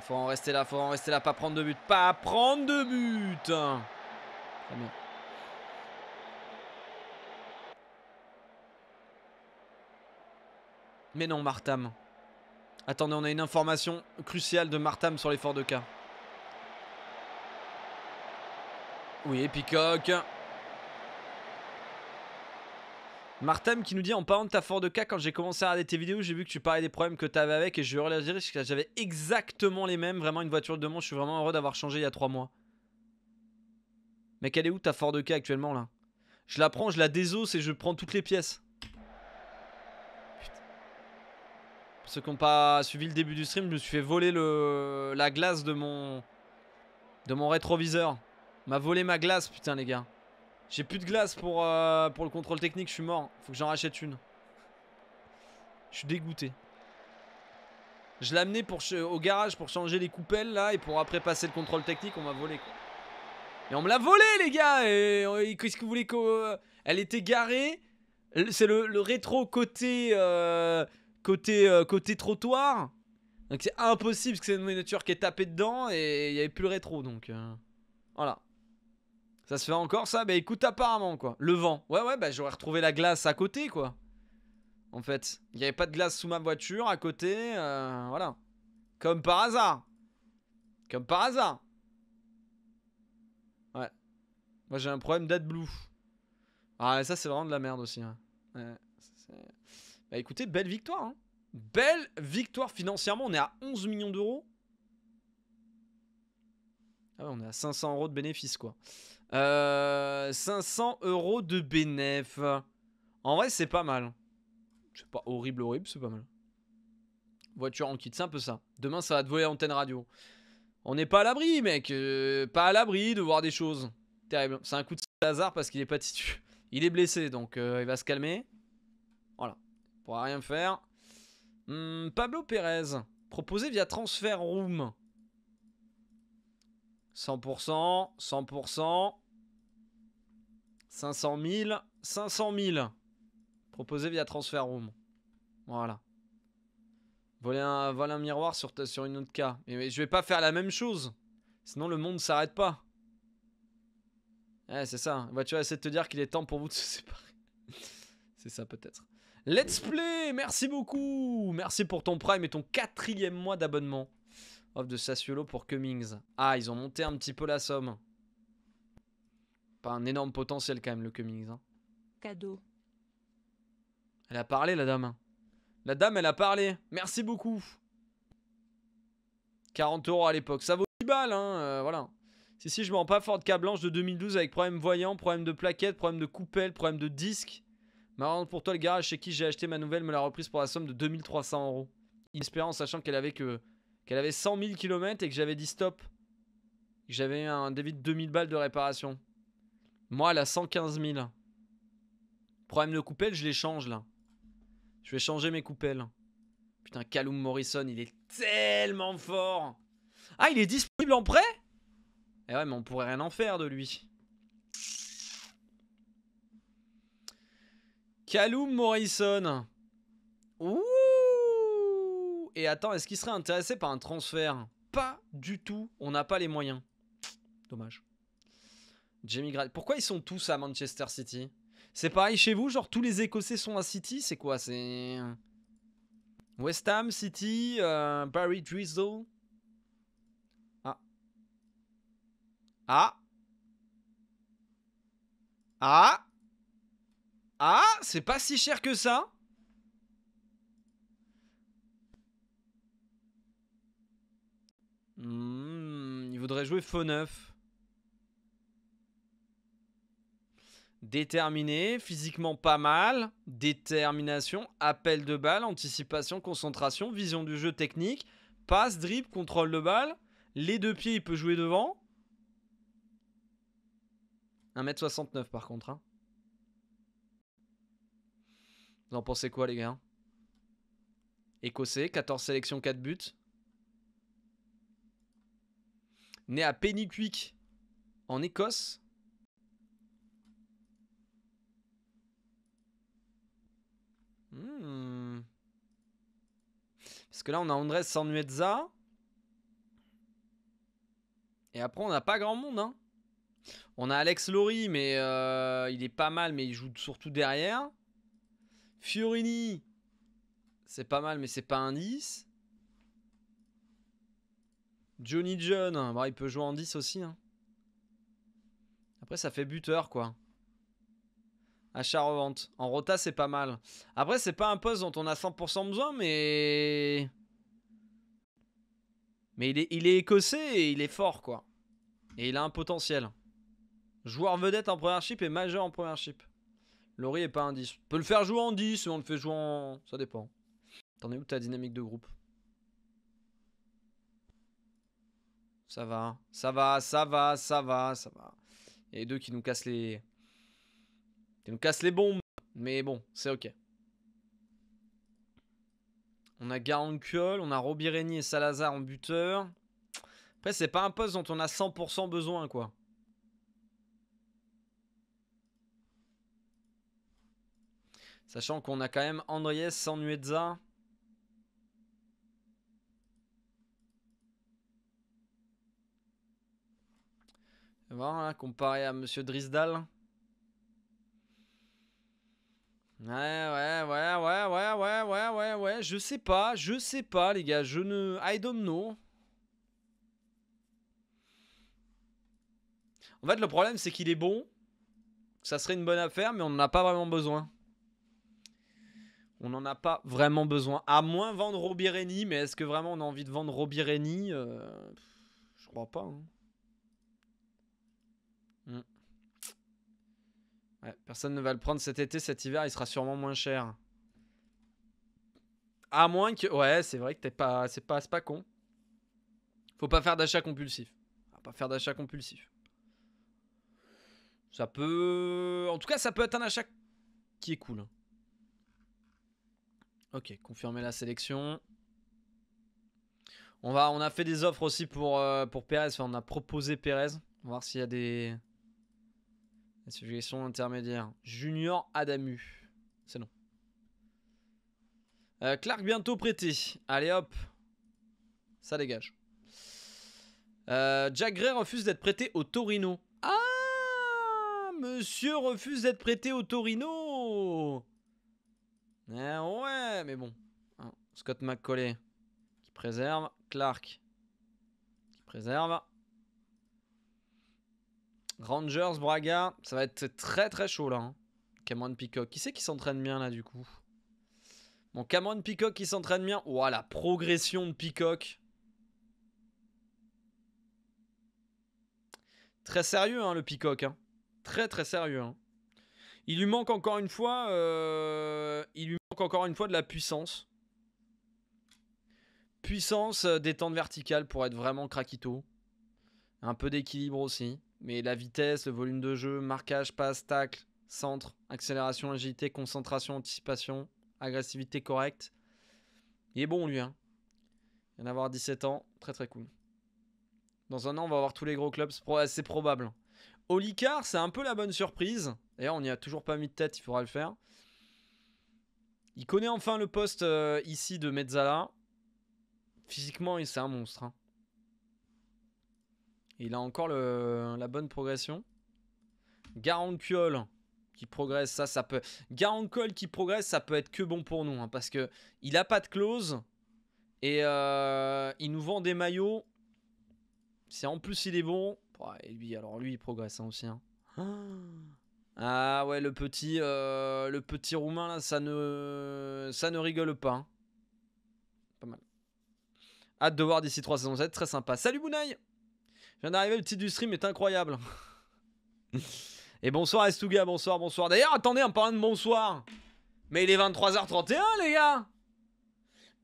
Faut en rester là, faut en rester là, pas prendre de but, pas prendre de but. Mais non, Martam. Attendez, on a une information cruciale de Martam sur l'effort de K. Oui, Peacock. Martem qui nous dit en parlant de ta Ford K, quand j'ai commencé à regarder tes vidéos, j'ai vu que tu parlais des problèmes que tu avais avec et je relèverai que j'avais exactement les mêmes. Vraiment une voiture de mon je suis vraiment heureux d'avoir changé il y a 3 mois. Mais qu'elle est où ta Ford K actuellement là Je la prends, je la désosse et je prends toutes les pièces. Putain. Pour ceux qui n'ont pas suivi le début du stream, je me suis fait voler le... la glace de mon, de mon rétroviseur. M'a volé ma glace, putain les gars. J'ai plus de glace pour, euh, pour le contrôle technique, je suis mort. Faut que j'en rachète une. Je suis dégoûté. Je l'ai amené pour au garage pour changer les coupelles là et pour après passer le contrôle technique, on m'a volé quoi. Et on me l'a volé les gars Et, qu'est-ce que vous voulez qu'elle euh, elle était garée C'est le, le, rétro côté euh, côté côté trottoir. Donc c'est impossible parce que c'est une miniature qui est tapée dedans et il y avait plus le rétro donc voilà. Ça se fait encore ça Bah écoute apparemment quoi. Le vent. Ouais ouais bah j'aurais retrouvé la glace à côté quoi. En fait. Il n'y avait pas de glace sous ma voiture à côté. Euh, voilà. Comme par hasard. Comme par hasard. Ouais. Moi j'ai un problème d'AdBlue. Ah ça c'est vraiment de la merde aussi. Hein. bah écoutez, belle victoire. Hein. Belle victoire financièrement. On est à 11 millions d'euros. Ah ouais, on est à 500 euros de bénéfice quoi. 500 euh, euros de bénéf. En vrai, c'est pas mal. C'est pas horrible, horrible, c'est pas mal. Voiture en kit, c'est un peu ça. Demain, ça va te voler antenne radio. On n'est pas à l'abri, mec. Euh, pas à l'abri de voir des choses. Terrible. C'est un coup de hasard parce qu'il est pas titu. *laughs* Il est blessé, donc euh, il va se calmer. Voilà. Il pourra rien faire. Hmm, Pablo Pérez. Proposé via transfert Room. 100%, 100%. 500 000, 500 000 proposé via transfert room. Voilà. Voler un, un miroir sur, sur une autre cas. Mais, je vais pas faire la même chose. Sinon le monde s'arrête pas. c'est ça. va bah, tu vas essayer de te dire qu'il est temps pour vous de se *laughs* séparer. c'est ça peut-être. Let's play Merci beaucoup Merci pour ton prime et ton quatrième mois d'abonnement. Offre de Sassuolo pour Cummings. Ah, ils ont monté un petit peu la somme pas un énorme potentiel quand même, le Cummings. Hein. Cadeau. Elle a parlé, la dame. La dame, elle a parlé. Merci beaucoup. 40 euros à l'époque. Ça vaut 10 balles, hein, euh, voilà. Si, si, je me rends pas de de blanche de 2012 avec problème voyant, problème de plaquette, problème de coupelle, problème de disque. Marrant pour toi, le garage chez qui j'ai acheté ma nouvelle me l'a reprise pour la somme de 2300 euros. Inespérant en sachant qu'elle avait que qu'elle avait 100 000 km et que j'avais dit stop. J'avais un débit de 2000 balles de réparation. Moi, elle a 115 000. Problème de coupelle, je les change là. Je vais changer mes coupelles. Putain, Callum Morrison, il est tellement fort. Ah, il est disponible en prêt Eh ouais, mais on pourrait rien en faire de lui. Callum Morrison. Ouh Et attends, est-ce qu'il serait intéressé par un transfert Pas du tout. On n'a pas les moyens. Dommage. Jamie Pourquoi ils sont tous à Manchester City C'est pareil chez vous, genre tous les Écossais sont à City, c'est quoi C'est West Ham, City, euh, Barry Drizzle. Ah. Ah. Ah. Ah, c'est pas si cher que ça. Hmm, il voudrait jouer faux neuf. Déterminé, physiquement pas mal, détermination, appel de balle, anticipation, concentration, vision du jeu technique, passe, dribble, contrôle de balle. Les deux pieds, il peut jouer devant. 1m69 par contre. Hein. Vous en pensez quoi les gars Écossais, 14 sélections, 4 buts. Né à Pennyquick en Écosse. Hmm. Parce que là, on a Andrés Sanuezza. Et après, on n'a pas grand monde. Hein. On a Alex Lori, mais euh, il est pas mal, mais il joue surtout derrière. Fiorini, c'est pas mal, mais c'est pas un 10. Johnny John, hein, bah, il peut jouer en 10 aussi. Hein. Après, ça fait buteur, quoi. Achat-revente. En rota, c'est pas mal. Après, c'est pas un poste dont on a 100% besoin, mais. Mais il est, écossais et il est fort, quoi. Et il a un potentiel. Joueur vedette en première ship et majeur en première ship. Laurie est pas un 10. On peut le faire jouer en 10 ou on le fait jouer en. Ça dépend. attendez es où ta dynamique de groupe Ça va, ça va, ça va, ça va, ça va. Et deux qui nous cassent les. Tu nous casses les bombes. Mais bon, c'est ok. On a Garankul, on a Robireni et Salazar en buteur. Après, c'est pas un poste dont on a 100% besoin, quoi. Sachant qu'on a quand même On va Voilà, hein, comparé à Monsieur Drisdal. Ouais, ouais, ouais, ouais, ouais, ouais, ouais, ouais, ouais. Je sais pas, je sais pas, les gars. Je ne. I don't know. En fait, le problème, c'est qu'il est bon. Ça serait une bonne affaire, mais on n'en a pas vraiment besoin. On n'en a pas vraiment besoin. À moins vendre Robireni, mais est-ce que vraiment on a envie de vendre Robireni euh, Je crois pas. Hein. Hmm. Ouais, personne ne va le prendre cet été, cet hiver, il sera sûrement moins cher. À moins que. Ouais, c'est vrai que t'es pas. C'est pas, pas con. Faut pas faire d'achat compulsif. Pas faire d'achat compulsif. Ça peut. En tout cas, ça peut être un achat qui est cool. Hein. Ok, confirmer la sélection. On, va, on a fait des offres aussi pour, euh, pour Pérez. on a proposé Pérez. On va voir s'il y a des suggestion intermédiaire. Junior Adamu. C'est non. Euh, Clark bientôt prêté. Allez hop. Ça dégage. Euh, Jack Gray refuse d'être prêté au Torino. Ah Monsieur refuse d'être prêté au Torino eh Ouais, mais bon. Hein, Scott McCauley qui préserve. Clark qui préserve. Rangers, Braga, ça va être très très chaud là. Hein. Cameron Peacock, qui c'est qui s'entraîne bien là du coup Bon, Cameron Peacock qui s'entraîne bien. Ouah, la progression de Peacock. Très sérieux hein, le Peacock. Hein. Très très sérieux. Hein. Il lui manque encore une fois, euh, il lui manque encore une fois de la puissance. Puissance, euh, détente verticale pour être vraiment craquito. Un peu d'équilibre aussi. Mais la vitesse, le volume de jeu, marquage, passe, tacle, centre, accélération, agilité, concentration, anticipation, agressivité correcte. Il est bon lui. Hein. Il vient d'avoir 17 ans. Très très cool. Dans un an, on va avoir tous les gros clubs. C'est probable. Olicard, c'est un peu la bonne surprise. D'ailleurs, on n'y a toujours pas mis de tête, il faudra le faire. Il connaît enfin le poste euh, ici de Mezzala. Physiquement, c'est un monstre. Hein. Il a encore la bonne progression. Garancuol qui progresse, ça, ça peut... qui progresse, ça peut être que bon pour nous. Hein, parce que il a pas de clause. Et euh, il nous vend des maillots. C'est en plus il est bon... Bah, et lui, alors lui, il progresse hein, aussi. Hein. *gasps* Ah ouais, le petit, euh, le petit roumain ça ne, ça ne rigole pas. Pas mal. Hâte de voir d'ici 3 saisons 7, très sympa. Salut Bounaï je viens d'arriver, le titre du stream est incroyable. *laughs* Et bonsoir Estuga, bonsoir, bonsoir. D'ailleurs, attendez, en parlant de bonsoir. Mais il est 23h31, les gars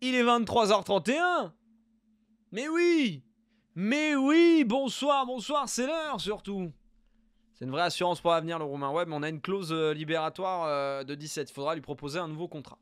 Il est 23h31 Mais oui Mais oui Bonsoir, bonsoir, c'est l'heure surtout C'est une vraie assurance pour l'avenir, le Roumain. Web. mais on a une clause euh, libératoire euh, de 17. Il faudra lui proposer un nouveau contrat.